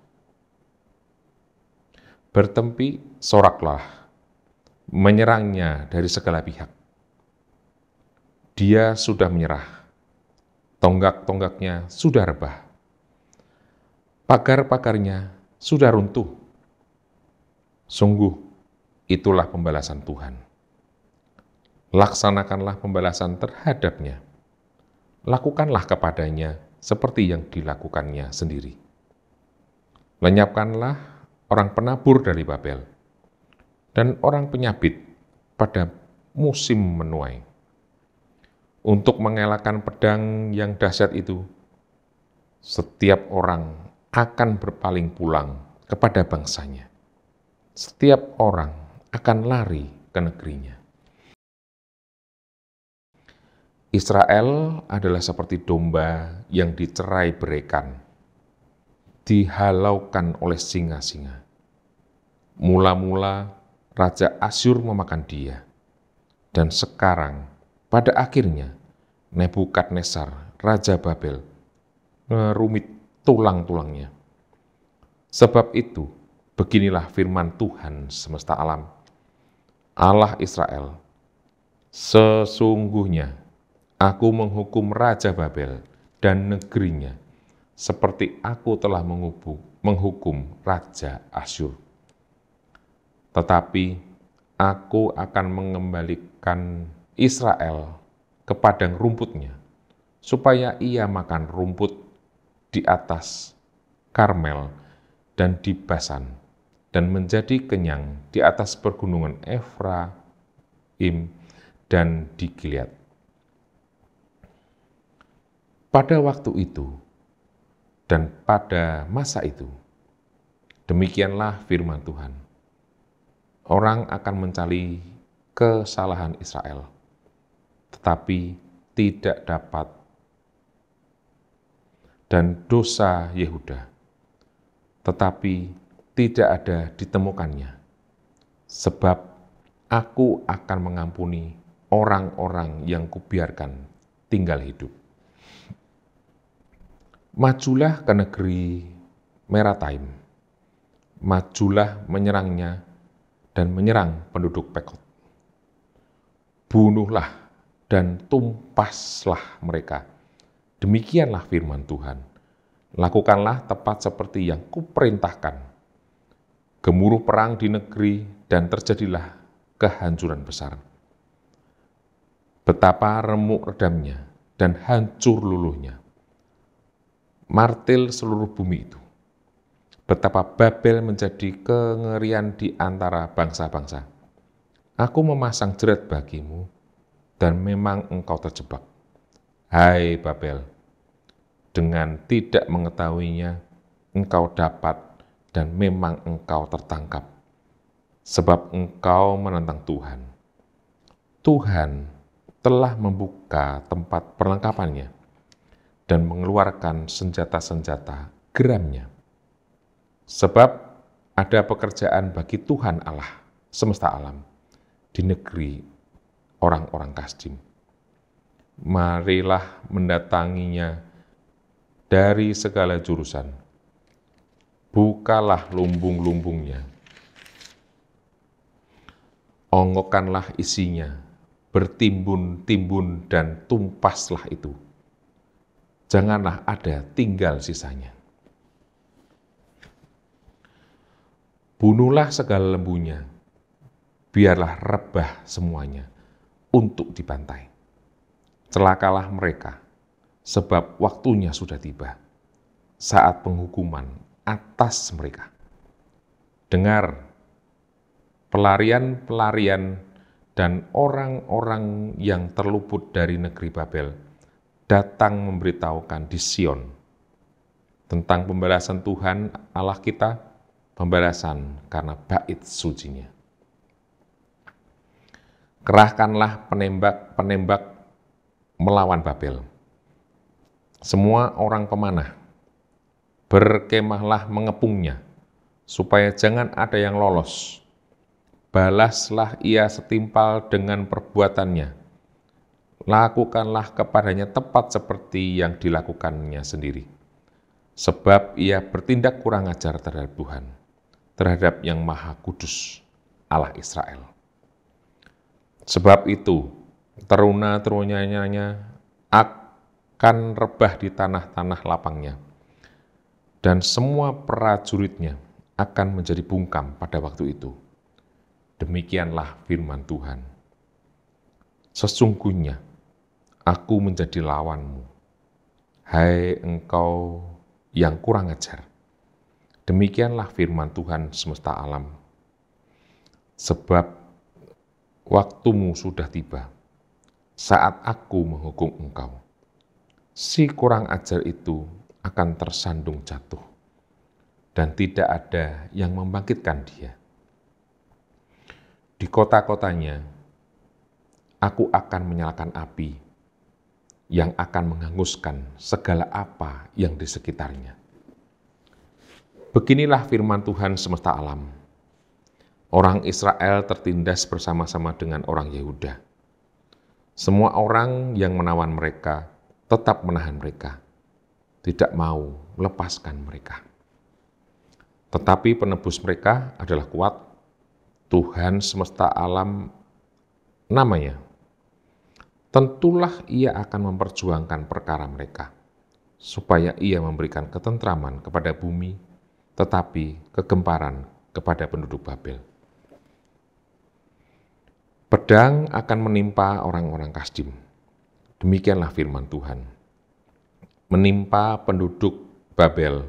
Bertempi, soraklah, menyerangnya dari segala pihak. Dia sudah menyerah, Tonggak-tonggaknya sudah rebah. Pagar-pagarnya sudah runtuh. Sungguh, itulah pembalasan Tuhan. Laksanakanlah pembalasan terhadapnya. Lakukanlah kepadanya seperti yang dilakukannya sendiri. Lenyapkanlah orang penabur dari Babel dan orang penyabit pada musim menuai untuk mengelakkan pedang yang dahsyat itu, setiap orang akan berpaling pulang kepada bangsanya. Setiap orang akan lari ke negerinya. Israel adalah seperti domba yang dicerai berikan, dihalaukan oleh singa-singa. Mula-mula Raja Asyur memakan dia, dan sekarang pada akhirnya, Nebukadnesar, Raja Babel, merumit tulang-tulangnya. Sebab itu, beginilah firman Tuhan semesta alam, Allah Israel, sesungguhnya aku menghukum Raja Babel dan negerinya, seperti aku telah menghukum Raja Asyur. Tetapi aku akan mengembalikan Israel ke padang rumputnya, supaya ia makan rumput di atas Karmel dan di Basan, dan menjadi kenyang di atas pergunungan Efraim dan di Gilead. Pada waktu itu dan pada masa itu, demikianlah firman Tuhan. Orang akan mencari kesalahan Israel tetapi tidak dapat. Dan dosa Yehuda, tetapi tidak ada ditemukannya. Sebab aku akan mengampuni orang-orang yang kubiarkan tinggal hidup. Majulah ke negeri Merataim, majulah menyerangnya dan menyerang penduduk Pekot. Bunuhlah dan tumpaslah mereka. Demikianlah firman Tuhan. Lakukanlah tepat seperti yang kuperintahkan. Gemuruh perang di negeri dan terjadilah kehancuran besar. Betapa remuk redamnya dan hancur luluhnya. Martil seluruh bumi itu. Betapa Babel menjadi kengerian di antara bangsa-bangsa. Aku memasang jerat bagimu, dan memang engkau terjebak. Hai Babel, dengan tidak mengetahuinya, engkau dapat dan memang engkau tertangkap, sebab engkau menentang Tuhan. Tuhan telah membuka tempat perlengkapannya dan mengeluarkan senjata-senjata geramnya. Sebab ada pekerjaan bagi Tuhan Allah semesta alam di negeri orang-orang Kasdim. Marilah mendatanginya dari segala jurusan. Bukalah lumbung-lumbungnya. Ongokkanlah isinya, bertimbun-timbun dan tumpaslah itu. Janganlah ada tinggal sisanya. Bunuhlah segala lembunya, biarlah rebah semuanya untuk dibantai. Celakalah mereka, sebab waktunya sudah tiba, saat penghukuman atas mereka. Dengar, pelarian-pelarian dan orang-orang yang terluput dari negeri Babel datang memberitahukan di Sion tentang pembalasan Tuhan Allah kita, pembalasan karena bait sucinya kerahkanlah penembak-penembak melawan Babel. Semua orang pemanah, berkemahlah mengepungnya, supaya jangan ada yang lolos. Balaslah ia setimpal dengan perbuatannya. Lakukanlah kepadanya tepat seperti yang dilakukannya sendiri. Sebab ia bertindak kurang ajar terhadap Tuhan, terhadap yang maha kudus, Allah Israel. Sebab itu, teruna terunyanya akan rebah di tanah-tanah lapangnya, dan semua prajuritnya akan menjadi bungkam pada waktu itu. Demikianlah firman Tuhan. Sesungguhnya, aku menjadi lawanmu. Hai engkau yang kurang ajar. Demikianlah firman Tuhan semesta alam. Sebab waktumu sudah tiba, saat aku menghukum engkau. Si kurang ajar itu akan tersandung jatuh, dan tidak ada yang membangkitkan dia. Di kota-kotanya, aku akan menyalakan api yang akan menghanguskan segala apa yang di sekitarnya. Beginilah firman Tuhan semesta alam. Orang Israel tertindas bersama-sama dengan orang Yehuda. Semua orang yang menawan mereka tetap menahan mereka, tidak mau melepaskan mereka. Tetapi penebus mereka adalah kuat, Tuhan semesta alam namanya. Tentulah ia akan memperjuangkan perkara mereka, supaya ia memberikan ketentraman kepada bumi, tetapi kegemparan kepada penduduk Babel pedang akan menimpa orang-orang Kasdim. Demikianlah firman Tuhan. Menimpa penduduk Babel,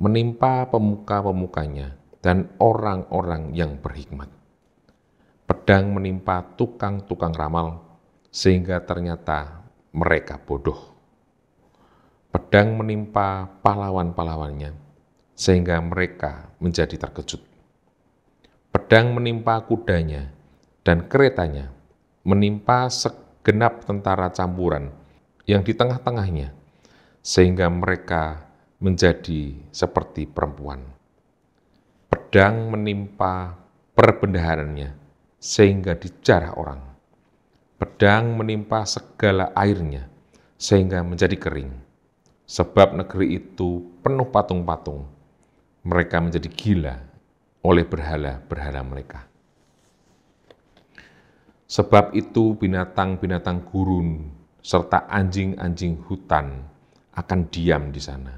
menimpa pemuka-pemukanya, dan orang-orang yang berhikmat. Pedang menimpa tukang-tukang ramal, sehingga ternyata mereka bodoh. Pedang menimpa pahlawan-pahlawannya, sehingga mereka menjadi terkejut. Pedang menimpa kudanya, dan keretanya menimpa segenap tentara campuran yang di tengah-tengahnya, sehingga mereka menjadi seperti perempuan. Pedang menimpa perbendaharannya, sehingga dijarah orang. Pedang menimpa segala airnya, sehingga menjadi kering. Sebab negeri itu penuh patung-patung, mereka menjadi gila oleh berhala-berhala mereka. Sebab itu binatang-binatang gurun serta anjing-anjing hutan akan diam di sana.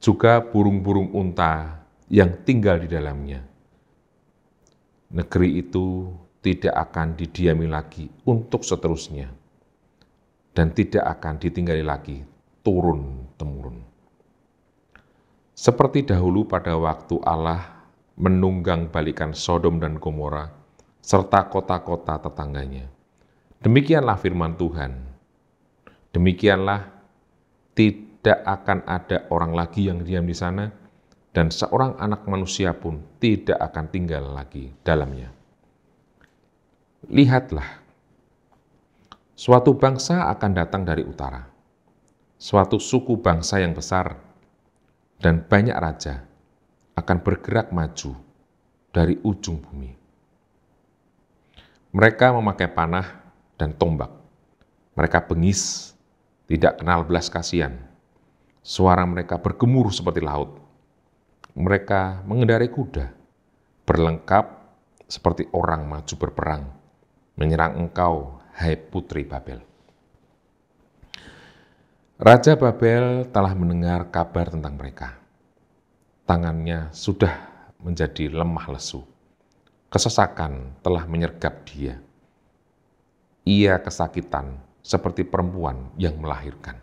Juga burung-burung unta yang tinggal di dalamnya. Negeri itu tidak akan didiami lagi untuk seterusnya dan tidak akan ditinggali lagi turun-temurun. Seperti dahulu pada waktu Allah menunggang balikan Sodom dan Gomora, serta kota-kota tetangganya. Demikianlah firman Tuhan. Demikianlah tidak akan ada orang lagi yang diam di sana dan seorang anak manusia pun tidak akan tinggal lagi dalamnya. Lihatlah, suatu bangsa akan datang dari utara, suatu suku bangsa yang besar, dan banyak raja akan bergerak maju dari ujung bumi. Mereka memakai panah dan tombak. Mereka bengis, tidak kenal belas kasihan. Suara mereka bergemuruh seperti laut. Mereka mengendarai kuda, berlengkap seperti orang maju berperang, menyerang engkau, hai putri Babel. Raja Babel telah mendengar kabar tentang mereka. Tangannya sudah menjadi lemah lesu Kesesakan telah menyergap dia. Ia kesakitan seperti perempuan yang melahirkan.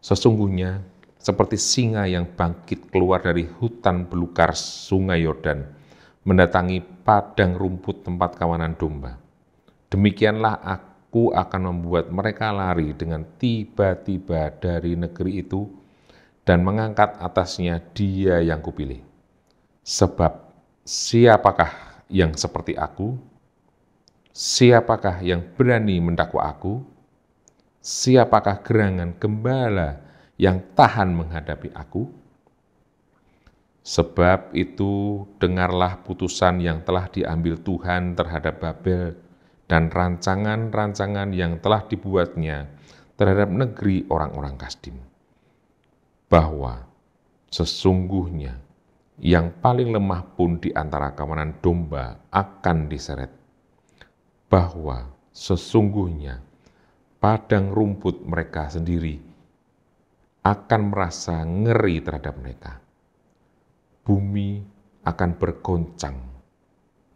Sesungguhnya seperti singa yang bangkit keluar dari hutan belukar sungai Yordan, mendatangi padang rumput tempat kawanan domba. Demikianlah aku akan membuat mereka lari dengan tiba-tiba dari negeri itu dan mengangkat atasnya dia yang kupilih. Sebab Siapakah yang seperti aku? Siapakah yang berani mendakwa aku? Siapakah gerangan gembala yang tahan menghadapi aku? Sebab itu, dengarlah putusan yang telah diambil Tuhan terhadap Babel dan rancangan-rancangan yang telah dibuatnya terhadap negeri orang-orang Kasdim, bahwa sesungguhnya yang paling lemah pun di antara kawanan domba akan diseret. Bahwa sesungguhnya padang rumput mereka sendiri akan merasa ngeri terhadap mereka. Bumi akan bergoncang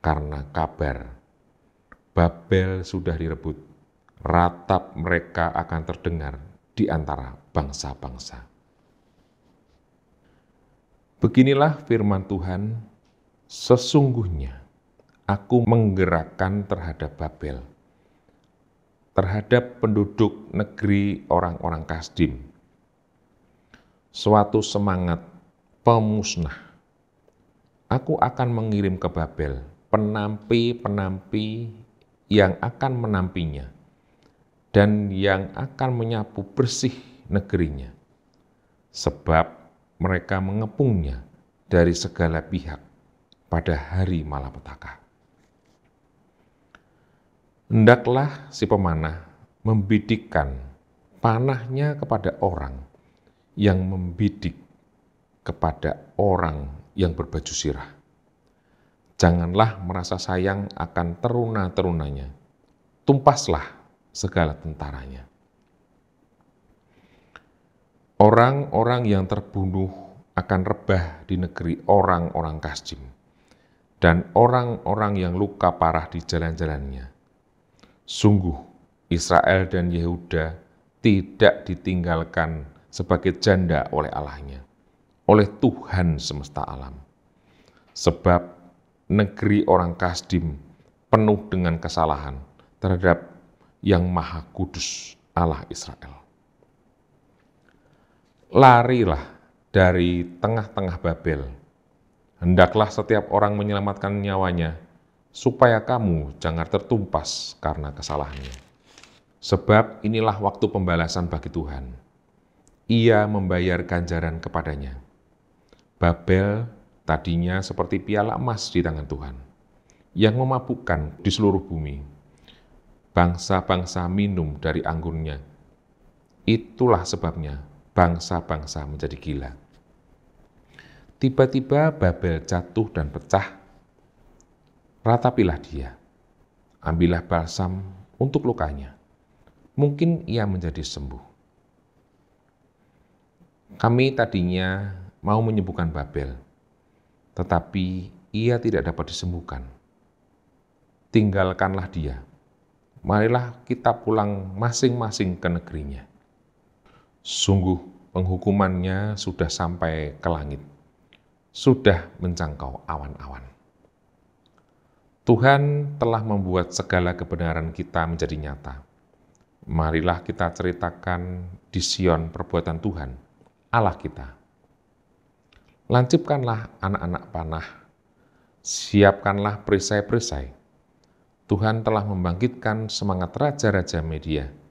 karena kabar. Babel sudah direbut, ratap mereka akan terdengar di antara bangsa-bangsa. Beginilah firman Tuhan, sesungguhnya aku menggerakkan terhadap Babel, terhadap penduduk negeri orang-orang Kasdim, suatu semangat pemusnah. Aku akan mengirim ke Babel penampi-penampi yang akan menampinya dan yang akan menyapu bersih negerinya. Sebab mereka mengepungnya dari segala pihak pada hari malapetaka. Hendaklah si pemanah membidikkan panahnya kepada orang yang membidik kepada orang yang berbaju sirah. Janganlah merasa sayang akan teruna-terunanya. Tumpaslah segala tentaranya. Orang-orang yang terbunuh akan rebah di negeri orang-orang Kasdim, dan orang-orang yang luka parah di jalan-jalannya. Sungguh, Israel dan Yehuda tidak ditinggalkan sebagai janda oleh Allahnya, oleh Tuhan semesta alam. Sebab negeri orang Kasdim penuh dengan kesalahan terhadap yang maha kudus Allah Israel larilah dari tengah-tengah Babel. Hendaklah setiap orang menyelamatkan nyawanya, supaya kamu jangan tertumpas karena kesalahannya. Sebab inilah waktu pembalasan bagi Tuhan. Ia membayar ganjaran kepadanya. Babel tadinya seperti piala emas di tangan Tuhan, yang memabukkan di seluruh bumi. Bangsa-bangsa minum dari anggurnya. Itulah sebabnya bangsa-bangsa menjadi gila. Tiba-tiba Babel jatuh dan pecah. Ratapilah dia. Ambillah balsam untuk lukanya. Mungkin ia menjadi sembuh. Kami tadinya mau menyembuhkan Babel, tetapi ia tidak dapat disembuhkan. Tinggalkanlah dia. Marilah kita pulang masing-masing ke negerinya sungguh penghukumannya sudah sampai ke langit, sudah mencangkau awan-awan. Tuhan telah membuat segala kebenaran kita menjadi nyata. Marilah kita ceritakan di Sion perbuatan Tuhan, Allah kita. Lancipkanlah anak-anak panah, siapkanlah perisai-perisai. Tuhan telah membangkitkan semangat raja-raja media –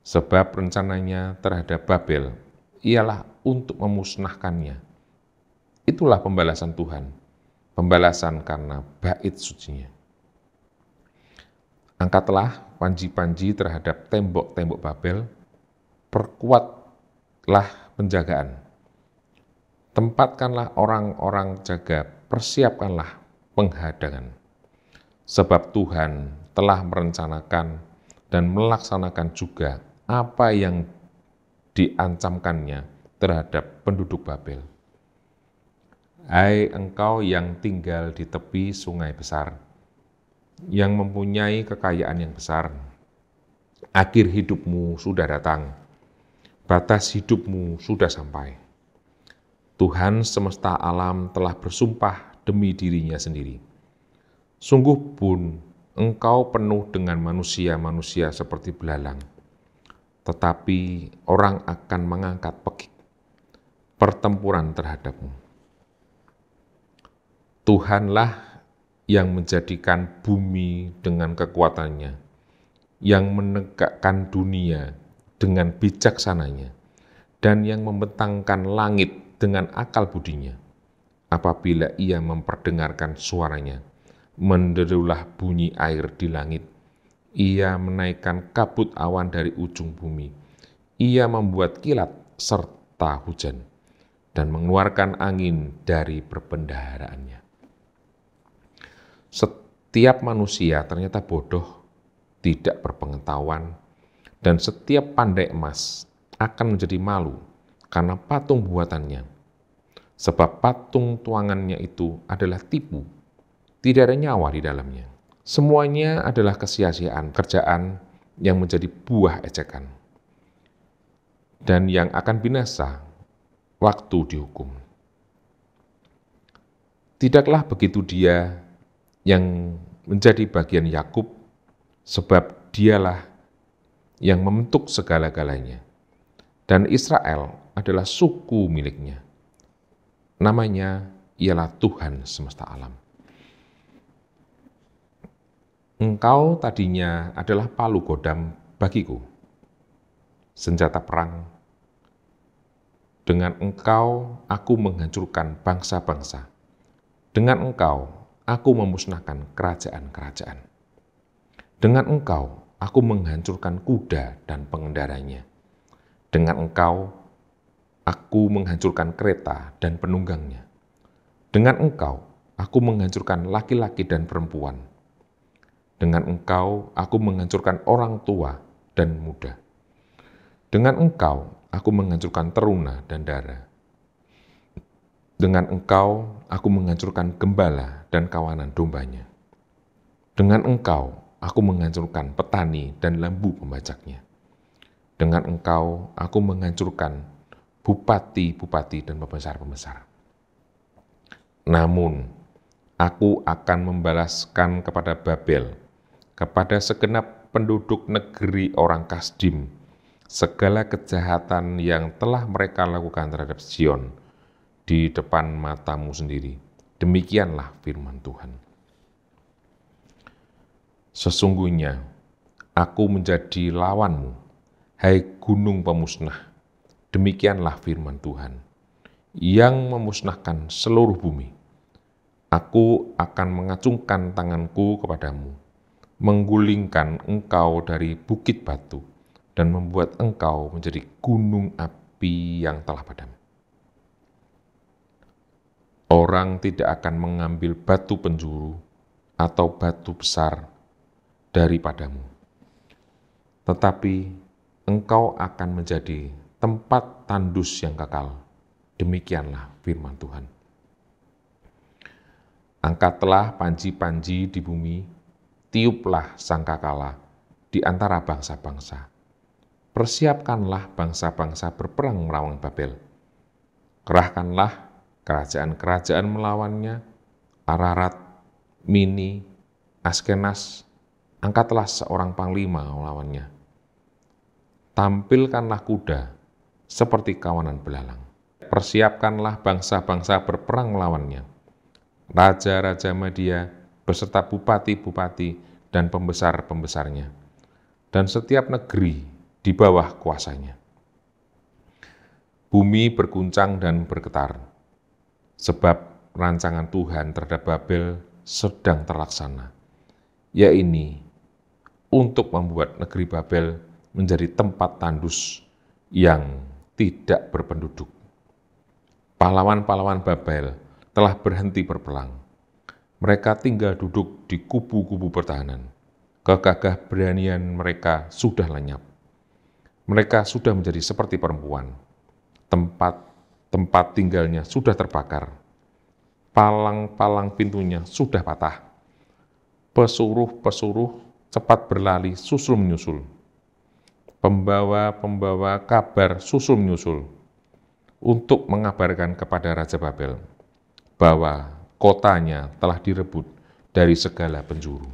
Sebab rencananya terhadap Babel ialah untuk memusnahkannya. Itulah pembalasan Tuhan, pembalasan karena bait sucinya. Angkatlah panji-panji terhadap tembok-tembok Babel, perkuatlah penjagaan. Tempatkanlah orang-orang jaga, persiapkanlah penghadangan. Sebab Tuhan telah merencanakan dan melaksanakan juga apa yang diancamkannya terhadap penduduk Babel. Hai engkau yang tinggal di tepi sungai besar, yang mempunyai kekayaan yang besar, akhir hidupmu sudah datang, batas hidupmu sudah sampai. Tuhan semesta alam telah bersumpah demi dirinya sendiri. Sungguh pun engkau penuh dengan manusia-manusia seperti belalang, tetapi orang akan mengangkat pekik pertempuran terhadapmu. Tuhanlah yang menjadikan bumi dengan kekuatannya, yang menegakkan dunia dengan bijaksananya, dan yang membentangkan langit dengan akal budinya. Apabila ia memperdengarkan suaranya, menderulah bunyi air di langit, ia menaikkan kabut awan dari ujung bumi. Ia membuat kilat serta hujan dan mengeluarkan angin dari perbendaharaannya. Setiap manusia ternyata bodoh, tidak berpengetahuan, dan setiap pandai emas akan menjadi malu karena patung buatannya. Sebab patung tuangannya itu adalah tipu, tidak ada nyawa di dalamnya. Semuanya adalah kesia kerjaan yang menjadi buah ejekan. Dan yang akan binasa waktu dihukum. Tidaklah begitu dia yang menjadi bagian Yakub sebab dialah yang membentuk segala-galanya. Dan Israel adalah suku miliknya. Namanya ialah Tuhan semesta alam. Engkau tadinya adalah palu godam bagiku, senjata perang. Dengan engkau aku menghancurkan bangsa-bangsa. Dengan engkau aku memusnahkan kerajaan-kerajaan. Dengan engkau aku menghancurkan kuda dan pengendaranya. Dengan engkau aku menghancurkan kereta dan penunggangnya. Dengan engkau aku menghancurkan laki-laki dan perempuan dengan engkau aku menghancurkan orang tua dan muda. Dengan engkau aku menghancurkan teruna dan dara. Dengan engkau aku menghancurkan gembala dan kawanan dombanya. Dengan engkau aku menghancurkan petani dan lembu pembajaknya. Dengan engkau aku menghancurkan bupati-bupati dan pembesar-pembesar. Namun, aku akan membalaskan kepada Babel kepada segenap penduduk negeri orang Kasdim segala kejahatan yang telah mereka lakukan terhadap Sion di depan matamu sendiri. Demikianlah firman Tuhan. Sesungguhnya aku menjadi lawanmu, hai gunung pemusnah. Demikianlah firman Tuhan yang memusnahkan seluruh bumi. Aku akan mengacungkan tanganku kepadamu menggulingkan engkau dari bukit batu dan membuat engkau menjadi gunung api yang telah padam. Orang tidak akan mengambil batu penjuru atau batu besar daripadamu, tetapi engkau akan menjadi tempat tandus yang kekal. Demikianlah firman Tuhan. Angkatlah panji-panji di bumi, tiuplah sangkakala di antara bangsa-bangsa. Persiapkanlah bangsa-bangsa berperang melawan Babel. Kerahkanlah kerajaan-kerajaan melawannya, Ararat, Mini, Askenas, angkatlah seorang panglima melawannya. Tampilkanlah kuda seperti kawanan belalang. Persiapkanlah bangsa-bangsa berperang melawannya. Raja-raja Media, beserta bupati-bupati dan pembesar-pembesarnya, dan setiap negeri di bawah kuasanya. Bumi berguncang dan bergetar, sebab rancangan Tuhan terhadap Babel sedang terlaksana, yaitu untuk membuat negeri Babel menjadi tempat tandus yang tidak berpenduduk. Pahlawan-pahlawan Babel telah berhenti berperang, mereka tinggal duduk di kubu-kubu pertahanan. Kegagah beranian mereka sudah lenyap. Mereka sudah menjadi seperti perempuan. Tempat tempat tinggalnya sudah terbakar. Palang-palang pintunya sudah patah. Pesuruh-pesuruh cepat berlari susul menyusul. Pembawa-pembawa kabar susul menyusul untuk mengabarkan kepada Raja Babel bahwa kotanya telah direbut dari segala penjuru.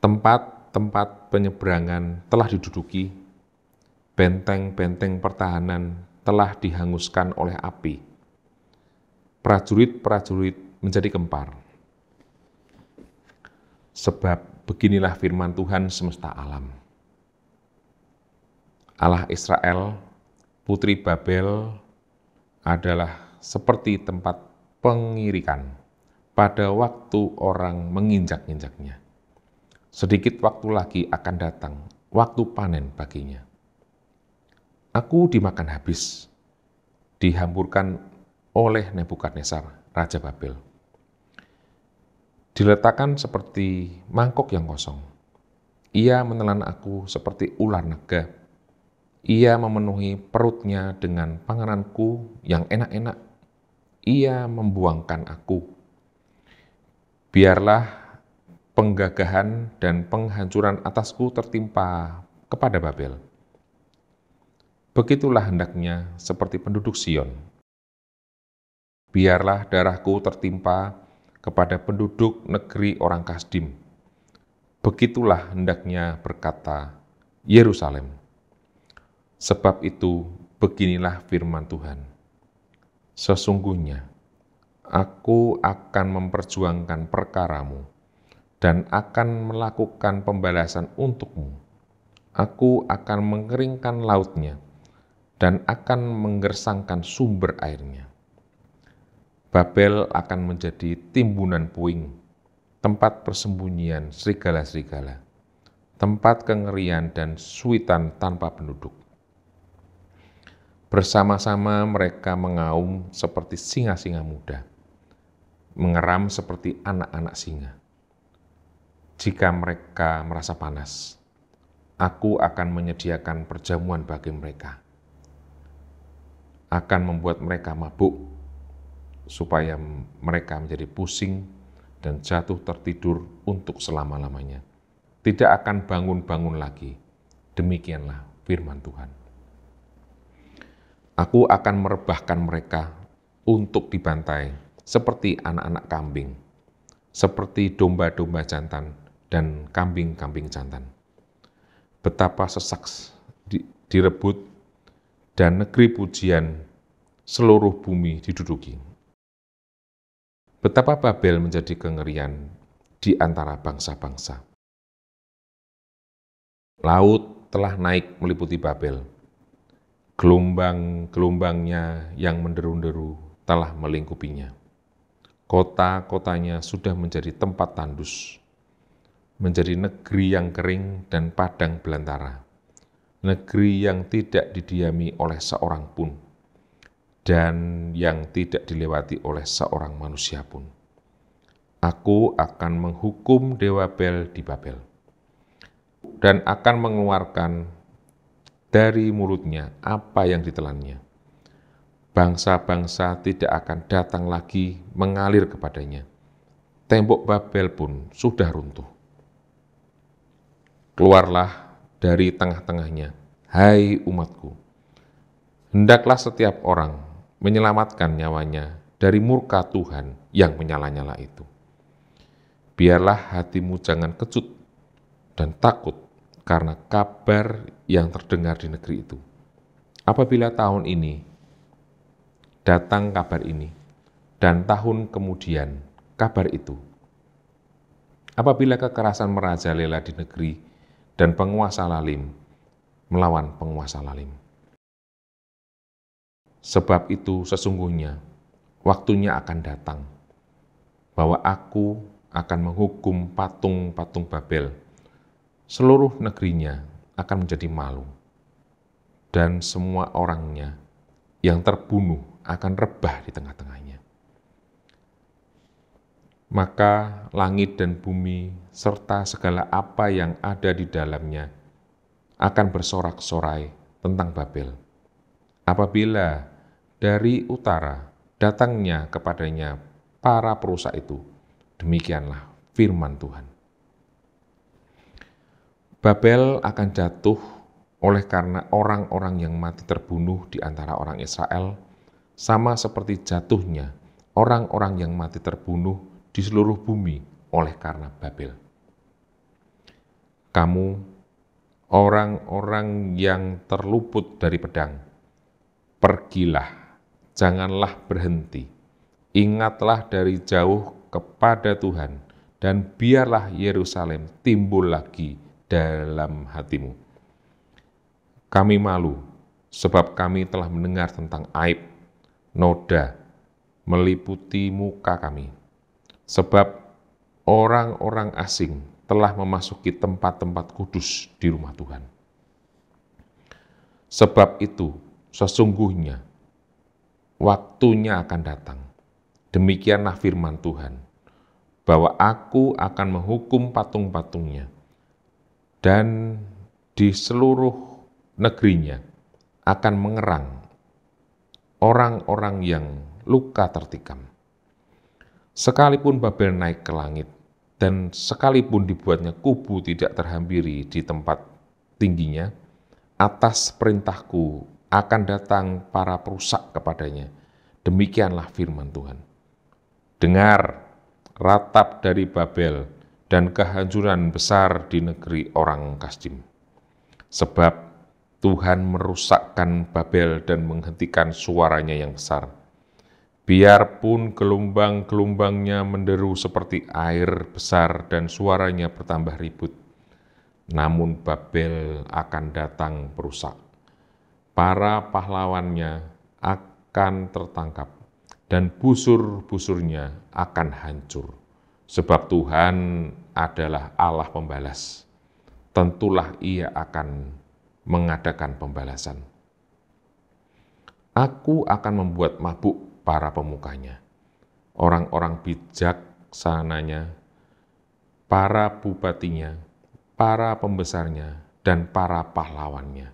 Tempat-tempat penyeberangan telah diduduki, benteng-benteng pertahanan telah dihanguskan oleh api. Prajurit-prajurit menjadi kempar. Sebab beginilah firman Tuhan semesta alam. Allah Israel Putri Babel adalah seperti tempat pengirikan pada waktu orang menginjak-injaknya. Sedikit waktu lagi akan datang, waktu panen baginya. Aku dimakan habis, dihamburkan oleh Nebukadnezar, Raja Babel. Diletakkan seperti mangkok yang kosong. Ia menelan aku seperti ular naga ia memenuhi perutnya dengan pangananku yang enak-enak. Ia membuangkan aku. Biarlah penggagahan dan penghancuran atasku tertimpa kepada Babel. Begitulah hendaknya seperti penduduk Sion. Biarlah darahku tertimpa kepada penduduk negeri orang Kasdim. Begitulah hendaknya berkata Yerusalem. Sebab itu, beginilah firman Tuhan. Sesungguhnya, aku akan memperjuangkan perkaramu dan akan melakukan pembalasan untukmu. Aku akan mengeringkan lautnya dan akan menggersangkan sumber airnya. Babel akan menjadi timbunan puing, tempat persembunyian serigala-serigala, tempat kengerian dan suitan tanpa penduduk. Bersama-sama mereka mengaum seperti singa-singa muda, mengeram seperti anak-anak singa. Jika mereka merasa panas, aku akan menyediakan perjamuan bagi mereka. Akan membuat mereka mabuk, supaya mereka menjadi pusing dan jatuh tertidur untuk selama-lamanya. Tidak akan bangun-bangun lagi. Demikianlah firman Tuhan. Aku akan merebahkan mereka untuk dibantai seperti anak-anak kambing, seperti domba-domba jantan dan kambing-kambing jantan. Betapa sesak direbut dan negeri pujian seluruh bumi diduduki. Betapa Babel menjadi kengerian di antara bangsa-bangsa. Laut telah naik meliputi Babel, gelombang-gelombangnya yang menderu-deru telah melingkupinya. Kota-kotanya sudah menjadi tempat tandus, menjadi negeri yang kering dan padang belantara, negeri yang tidak didiami oleh seorang pun, dan yang tidak dilewati oleh seorang manusia pun. Aku akan menghukum Dewa Bel di Babel, dan akan mengeluarkan dari mulutnya apa yang ditelannya. Bangsa-bangsa tidak akan datang lagi mengalir kepadanya. Tembok Babel pun sudah runtuh. Keluarlah dari tengah-tengahnya, hai umatku. Hendaklah setiap orang menyelamatkan nyawanya dari murka Tuhan yang menyala-nyala itu. Biarlah hatimu jangan kecut dan takut karena kabar yang terdengar di negeri itu. Apabila tahun ini datang kabar ini, dan tahun kemudian kabar itu, apabila kekerasan merajalela di negeri dan penguasa lalim melawan penguasa lalim. Sebab itu sesungguhnya waktunya akan datang bahwa aku akan menghukum patung-patung Babel seluruh negerinya akan menjadi malu, dan semua orangnya yang terbunuh akan rebah di tengah-tengahnya. Maka langit dan bumi serta segala apa yang ada di dalamnya akan bersorak-sorai tentang Babel. Apabila dari utara datangnya kepadanya para perusak itu, demikianlah firman Tuhan. Babel akan jatuh oleh karena orang-orang yang mati terbunuh di antara orang Israel, sama seperti jatuhnya orang-orang yang mati terbunuh di seluruh bumi oleh karena Babel. Kamu, orang-orang yang terluput dari pedang, pergilah, janganlah berhenti. Ingatlah dari jauh kepada Tuhan, dan biarlah Yerusalem timbul lagi dalam hatimu. Kami malu, sebab kami telah mendengar tentang aib, noda, meliputi muka kami. Sebab orang-orang asing telah memasuki tempat-tempat kudus di rumah Tuhan. Sebab itu, sesungguhnya waktunya akan datang. Demikianlah firman Tuhan, bahwa aku akan menghukum patung-patungnya, dan di seluruh negerinya akan mengerang orang-orang yang luka tertikam. Sekalipun Babel naik ke langit, dan sekalipun dibuatnya kubu tidak terhampiri di tempat tingginya, atas perintahku akan datang para perusak kepadanya. Demikianlah firman Tuhan. Dengar, ratap dari Babel, dan kehancuran besar di negeri orang Kasdim. Sebab Tuhan merusakkan Babel dan menghentikan suaranya yang besar. Biarpun gelombang-gelombangnya menderu seperti air besar dan suaranya bertambah ribut, namun Babel akan datang perusak. Para pahlawannya akan tertangkap dan busur-busurnya akan hancur. Sebab Tuhan adalah Allah pembalas. Tentulah ia akan mengadakan pembalasan. Aku akan membuat mabuk para pemukanya, orang-orang bijak sananya, para bupatinya, para pembesarnya, dan para pahlawannya,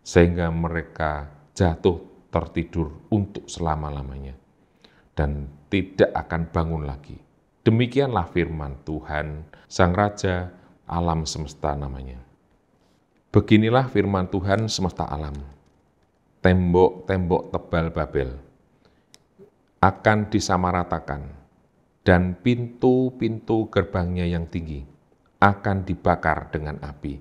sehingga mereka jatuh tertidur untuk selama-lamanya, dan tidak akan bangun lagi Demikianlah firman Tuhan, Sang Raja, alam semesta namanya. Beginilah firman Tuhan semesta alam. Tembok-tembok tebal Babel akan disamaratakan dan pintu-pintu gerbangnya yang tinggi akan dibakar dengan api.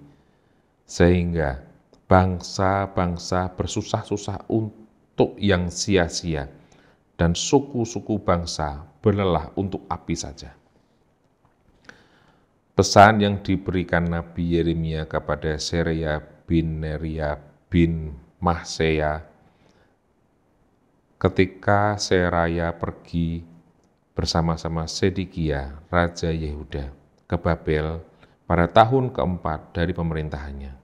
Sehingga bangsa-bangsa bersusah-susah untuk yang sia-sia dan suku-suku bangsa berlelah untuk api saja. Pesan yang diberikan Nabi Yeremia kepada Seraya bin Neria bin Mahseya ketika Seraya pergi bersama-sama Sedikia, Raja Yehuda, ke Babel pada tahun keempat dari pemerintahannya.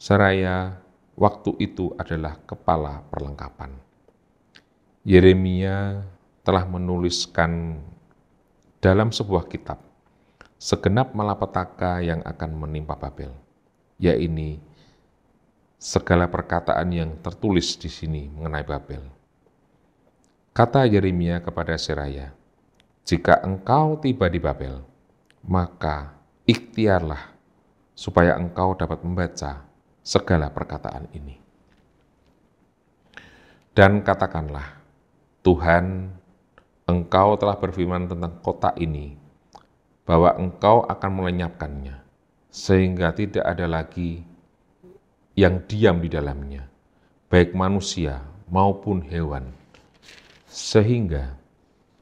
Seraya waktu itu adalah kepala perlengkapan. Yeremia telah menuliskan dalam sebuah kitab segenap malapetaka yang akan menimpa Babel, yaitu segala perkataan yang tertulis di sini mengenai Babel. Kata Yeremia kepada Seraya, "Jika engkau tiba di Babel, maka ikhtiarlah supaya engkau dapat membaca segala perkataan ini." Dan katakanlah, Tuhan, engkau telah berfirman tentang kota ini, bahwa engkau akan melenyapkannya, sehingga tidak ada lagi yang diam di dalamnya, baik manusia maupun hewan. Sehingga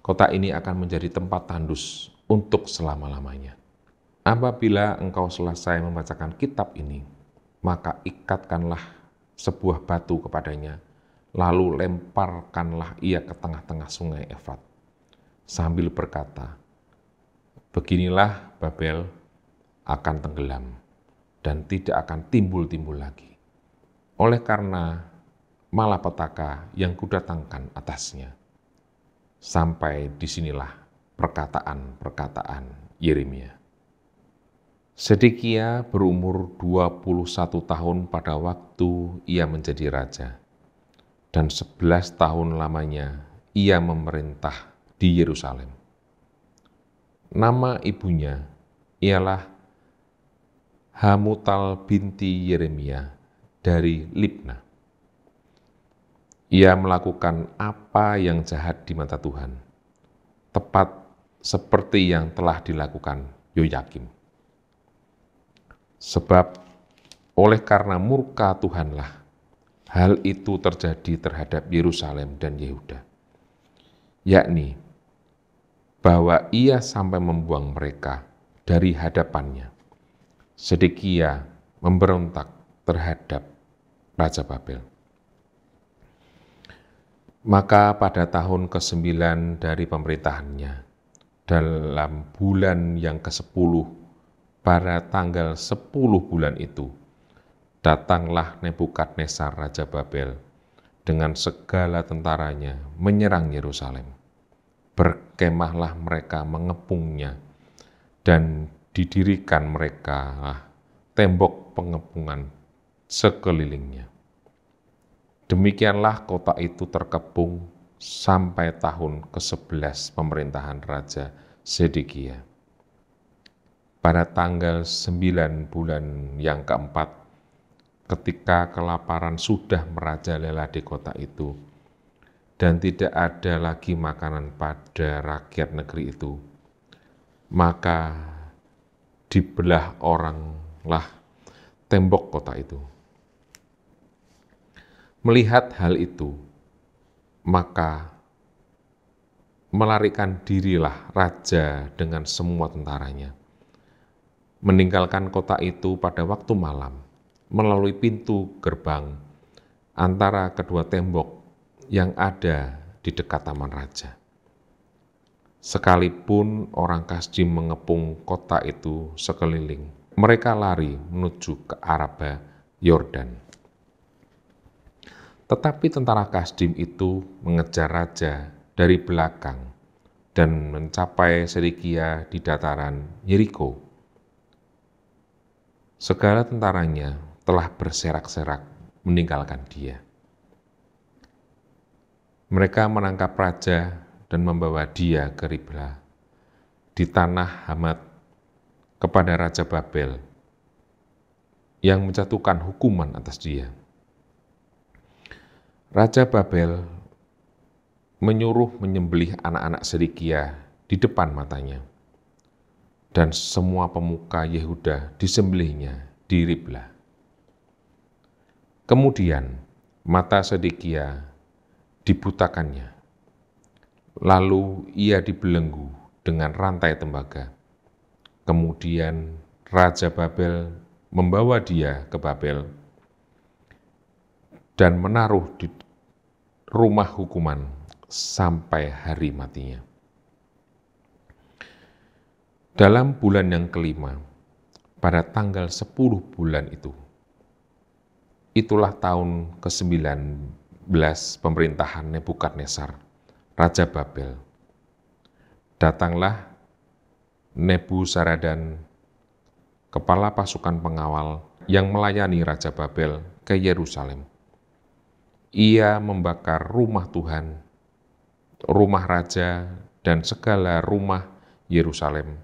kota ini akan menjadi tempat tandus untuk selama-lamanya. Apabila engkau selesai membacakan kitab ini, maka ikatkanlah sebuah batu kepadanya Lalu lemparkanlah ia ke tengah-tengah sungai Efat, sambil berkata, Beginilah Babel akan tenggelam dan tidak akan timbul-timbul lagi. Oleh karena malapetaka yang kudatangkan atasnya. Sampai disinilah perkataan-perkataan Yeremia. Sedekia berumur 21 tahun pada waktu ia menjadi raja dan 11 tahun lamanya ia memerintah di Yerusalem. Nama ibunya ialah Hamutal binti Yeremia dari Libna. Ia melakukan apa yang jahat di mata Tuhan, tepat seperti yang telah dilakukan Yoyakim. Sebab oleh karena murka Tuhanlah hal itu terjadi terhadap Yerusalem dan Yehuda, yakni bahwa ia sampai membuang mereka dari hadapannya. Sedekia memberontak terhadap Raja Babel. Maka pada tahun ke-9 dari pemerintahannya, dalam bulan yang ke-10, pada tanggal 10 bulan itu, datanglah Nebukadnezar Raja Babel dengan segala tentaranya menyerang Yerusalem. Berkemahlah mereka mengepungnya dan didirikan mereka tembok pengepungan sekelilingnya. Demikianlah kota itu terkepung sampai tahun ke-11 pemerintahan Raja Sedekia. Pada tanggal 9 bulan yang keempat ketika kelaparan sudah merajalela di kota itu dan tidak ada lagi makanan pada rakyat negeri itu, maka dibelah oranglah tembok kota itu. Melihat hal itu, maka melarikan dirilah raja dengan semua tentaranya, meninggalkan kota itu pada waktu malam melalui pintu gerbang antara kedua tembok yang ada di dekat Taman Raja. Sekalipun orang Kasdim mengepung kota itu sekeliling, mereka lari menuju ke Araba, Yordan. Tetapi tentara Kasdim itu mengejar raja dari belakang dan mencapai Serikia di dataran Yeriko. Segala tentaranya telah berserak-serak meninggalkan dia. Mereka menangkap raja dan membawa dia ke Ribla, di tanah Hamad, kepada Raja Babel, yang menjatuhkan hukuman atas dia. Raja Babel menyuruh menyembelih anak-anak Serikia di depan matanya, dan semua pemuka Yehuda disembelihnya di Riblah. Kemudian mata Sedekia dibutakannya. Lalu ia dibelenggu dengan rantai tembaga. Kemudian Raja Babel membawa dia ke Babel dan menaruh di rumah hukuman sampai hari matinya. Dalam bulan yang kelima, pada tanggal 10 bulan itu, Itulah tahun ke-19 pemerintahan Nebukadnesar Raja Babel. Datanglah Nebu Saradan, kepala pasukan pengawal yang melayani Raja Babel ke Yerusalem. Ia membakar rumah Tuhan, rumah raja, dan segala rumah Yerusalem.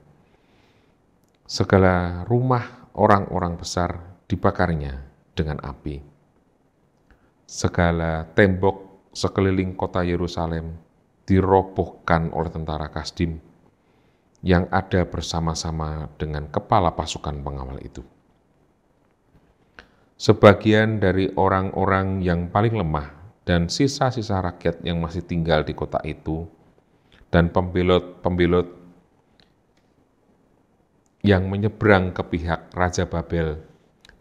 Segala rumah orang-orang besar dibakarnya dengan api. Segala tembok sekeliling kota Yerusalem dirobohkan oleh tentara Kasdim yang ada bersama-sama dengan kepala pasukan pengawal itu. Sebagian dari orang-orang yang paling lemah dan sisa-sisa rakyat yang masih tinggal di kota itu dan pembelot-pembelot yang menyeberang ke pihak Raja Babel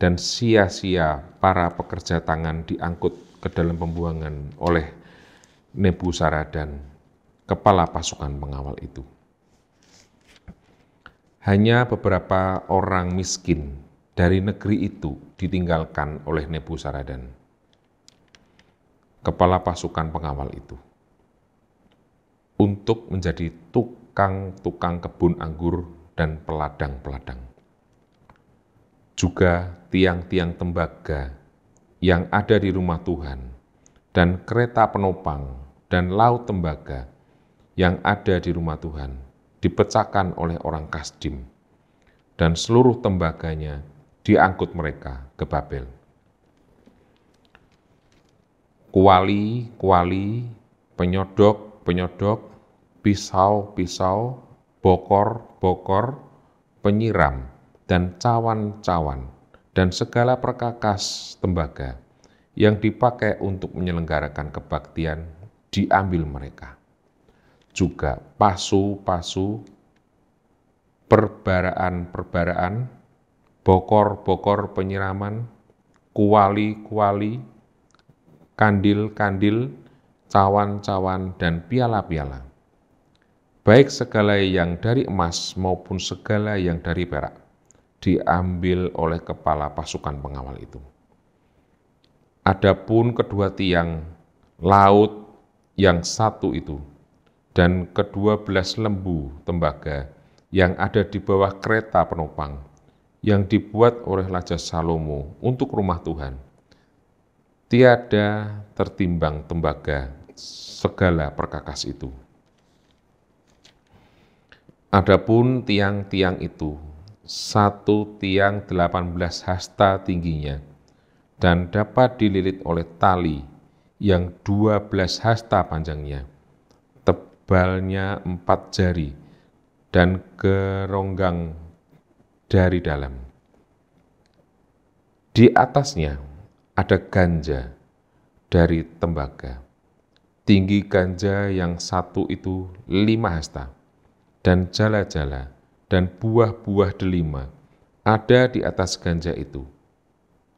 dan sia-sia para pekerja tangan diangkut ke dalam pembuangan oleh dan kepala pasukan pengawal itu. Hanya beberapa orang miskin dari negeri itu ditinggalkan oleh dan kepala pasukan pengawal itu, untuk menjadi tukang-tukang kebun anggur dan peladang-peladang juga tiang-tiang tembaga yang ada di rumah Tuhan, dan kereta penopang dan laut tembaga yang ada di rumah Tuhan dipecahkan oleh orang Kasdim, dan seluruh tembaganya diangkut mereka ke Babel. Kuali, kuali, penyodok, penyodok, pisau, pisau, bokor, bokor, penyiram, dan cawan-cawan dan segala perkakas tembaga yang dipakai untuk menyelenggarakan kebaktian diambil mereka. Juga pasu-pasu, perbaraan-perbaraan, bokor-bokor penyiraman, kuali-kuali, kandil-kandil, cawan-cawan, dan piala-piala. Baik segala yang dari emas maupun segala yang dari perak diambil oleh kepala pasukan pengawal itu. Adapun kedua tiang laut yang satu itu dan kedua belas lembu tembaga yang ada di bawah kereta penopang yang dibuat oleh Raja Salomo untuk rumah Tuhan. Tiada tertimbang tembaga segala perkakas itu. Adapun tiang-tiang itu satu tiang 18 hasta tingginya dan dapat dililit oleh tali yang 12 hasta panjangnya, tebalnya empat jari, dan keronggang dari dalam. Di atasnya ada ganja dari tembaga. Tinggi ganja yang satu itu lima hasta, dan jala-jala dan buah-buah delima ada di atas ganja itu,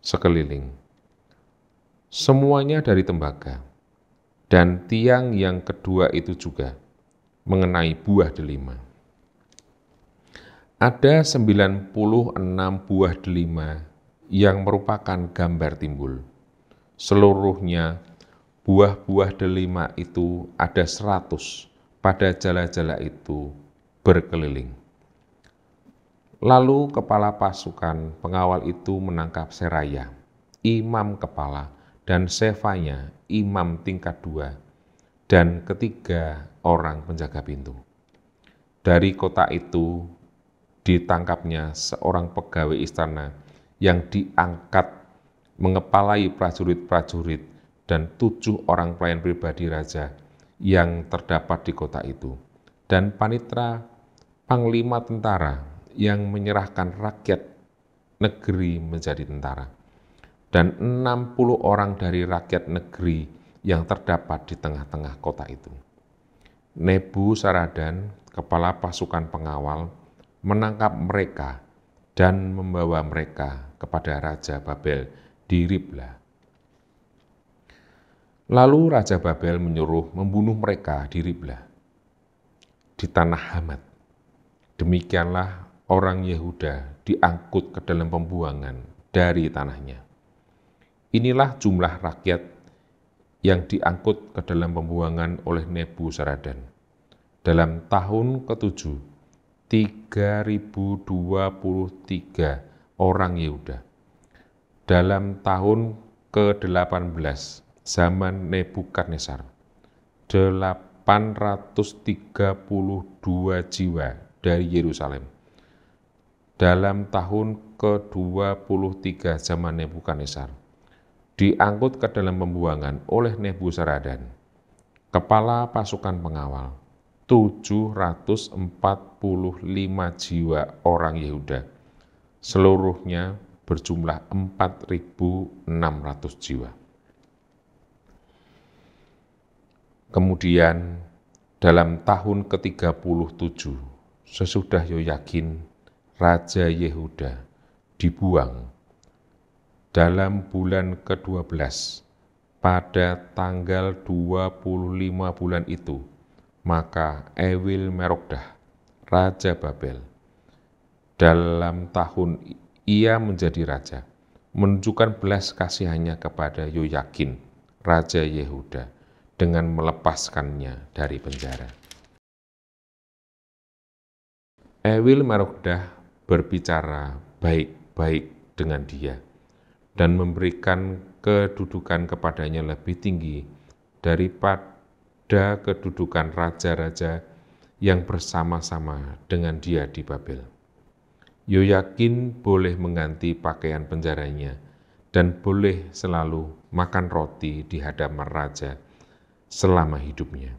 sekeliling. Semuanya dari tembaga, dan tiang yang kedua itu juga mengenai buah delima. Ada 96 buah delima yang merupakan gambar timbul. Seluruhnya buah-buah delima itu ada 100 pada jala-jala itu berkeliling. Lalu kepala pasukan pengawal itu menangkap Seraya, imam kepala, dan Sefanya, imam tingkat dua, dan ketiga orang penjaga pintu. Dari kota itu ditangkapnya seorang pegawai istana yang diangkat mengepalai prajurit-prajurit dan tujuh orang pelayan pribadi raja yang terdapat di kota itu. Dan panitra panglima tentara yang menyerahkan rakyat negeri menjadi tentara. Dan 60 orang dari rakyat negeri yang terdapat di tengah-tengah kota itu. Nebu Saradan, kepala pasukan pengawal, menangkap mereka dan membawa mereka kepada Raja Babel di Ribla. Lalu Raja Babel menyuruh membunuh mereka di Ribla, di tanah Hamad. Demikianlah orang Yehuda diangkut ke dalam pembuangan dari tanahnya. Inilah jumlah rakyat yang diangkut ke dalam pembuangan oleh Nebu Saradan. Dalam tahun ketujuh, 3023 orang Yehuda. Dalam tahun ke-18, zaman Nebukadnezar, 832 jiwa dari Yerusalem dalam tahun ke-23 zaman Nebukadnezar diangkut ke dalam pembuangan oleh Saradan, kepala pasukan pengawal, 745 jiwa orang Yehuda, seluruhnya berjumlah 4.600 jiwa. Kemudian dalam tahun ke-37, sesudah Yoyakin Raja Yehuda dibuang dalam bulan ke-12 pada tanggal 25 bulan itu, maka Ewil Merokdah, Raja Babel, dalam tahun ia menjadi raja, menunjukkan belas kasihannya kepada Yoyakin, Raja Yehuda, dengan melepaskannya dari penjara. Ewil Merokdah berbicara baik-baik dengan dia dan memberikan kedudukan kepadanya lebih tinggi daripada kedudukan raja-raja yang bersama-sama dengan dia di Babel. Yoyakin boleh mengganti pakaian penjaranya dan boleh selalu makan roti di hadapan raja selama hidupnya.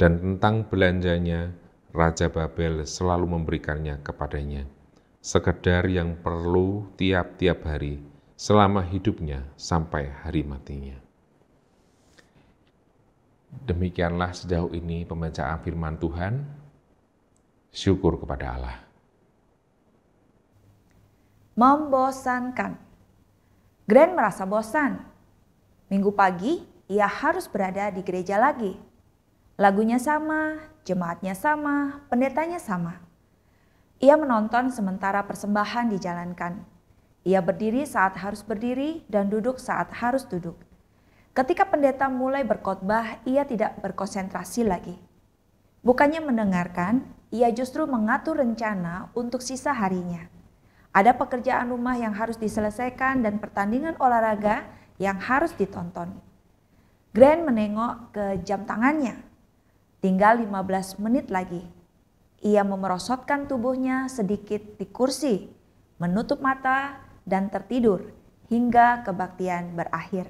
Dan tentang belanjanya, Raja Babel selalu memberikannya kepadanya, sekedar yang perlu tiap-tiap hari selama hidupnya sampai hari matinya. Demikianlah sejauh ini pembacaan firman Tuhan. Syukur kepada Allah. Membosankan. Grand merasa bosan. Minggu pagi, ia harus berada di gereja lagi. Lagunya sama, jemaatnya sama, pendetanya sama. Ia menonton sementara persembahan dijalankan. Ia berdiri saat harus berdiri dan duduk saat harus duduk. Ketika pendeta mulai berkhotbah, ia tidak berkonsentrasi lagi. Bukannya mendengarkan, ia justru mengatur rencana untuk sisa harinya. Ada pekerjaan rumah yang harus diselesaikan dan pertandingan olahraga yang harus ditonton. Grant menengok ke jam tangannya Tinggal 15 menit lagi. Ia memerosotkan tubuhnya sedikit di kursi, menutup mata, dan tertidur hingga kebaktian berakhir.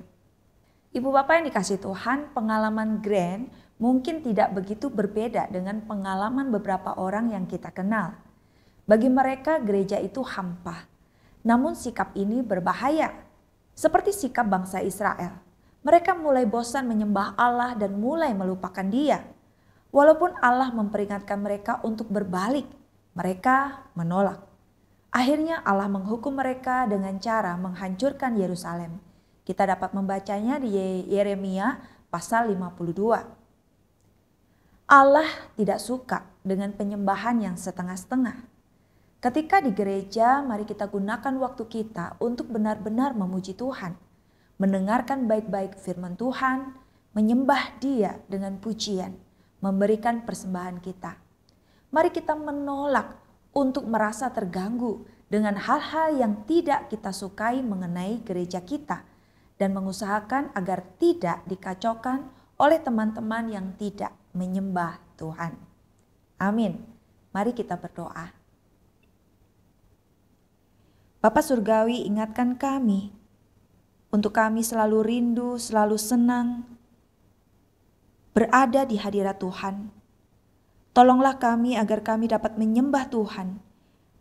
Ibu bapak yang dikasih Tuhan, pengalaman grand mungkin tidak begitu berbeda dengan pengalaman beberapa orang yang kita kenal. Bagi mereka, gereja itu hampa. Namun, sikap ini berbahaya, seperti sikap bangsa Israel. Mereka mulai bosan menyembah Allah dan mulai melupakan Dia. Walaupun Allah memperingatkan mereka untuk berbalik, mereka menolak. Akhirnya Allah menghukum mereka dengan cara menghancurkan Yerusalem. Kita dapat membacanya di Yeremia pasal 52. Allah tidak suka dengan penyembahan yang setengah-setengah. Ketika di gereja, mari kita gunakan waktu kita untuk benar-benar memuji Tuhan, mendengarkan baik-baik firman Tuhan, menyembah Dia dengan pujian memberikan persembahan kita. Mari kita menolak untuk merasa terganggu dengan hal-hal yang tidak kita sukai mengenai gereja kita dan mengusahakan agar tidak dikacaukan oleh teman-teman yang tidak menyembah Tuhan. Amin. Mari kita berdoa. Bapa Surgawi ingatkan kami untuk kami selalu rindu, selalu senang berada di hadirat Tuhan. Tolonglah kami agar kami dapat menyembah Tuhan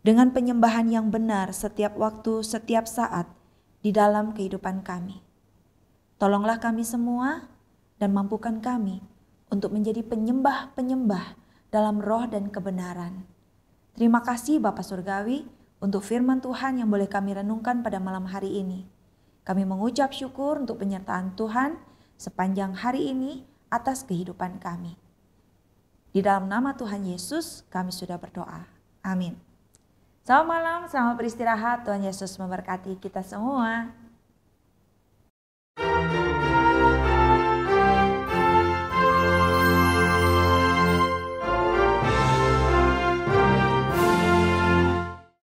dengan penyembahan yang benar setiap waktu, setiap saat di dalam kehidupan kami. Tolonglah kami semua dan mampukan kami untuk menjadi penyembah-penyembah dalam roh dan kebenaran. Terima kasih Bapak Surgawi untuk firman Tuhan yang boleh kami renungkan pada malam hari ini. Kami mengucap syukur untuk penyertaan Tuhan sepanjang hari ini atas kehidupan kami. Di dalam nama Tuhan Yesus kami sudah berdoa. Amin. Selamat malam, selamat beristirahat. Tuhan Yesus memberkati kita semua.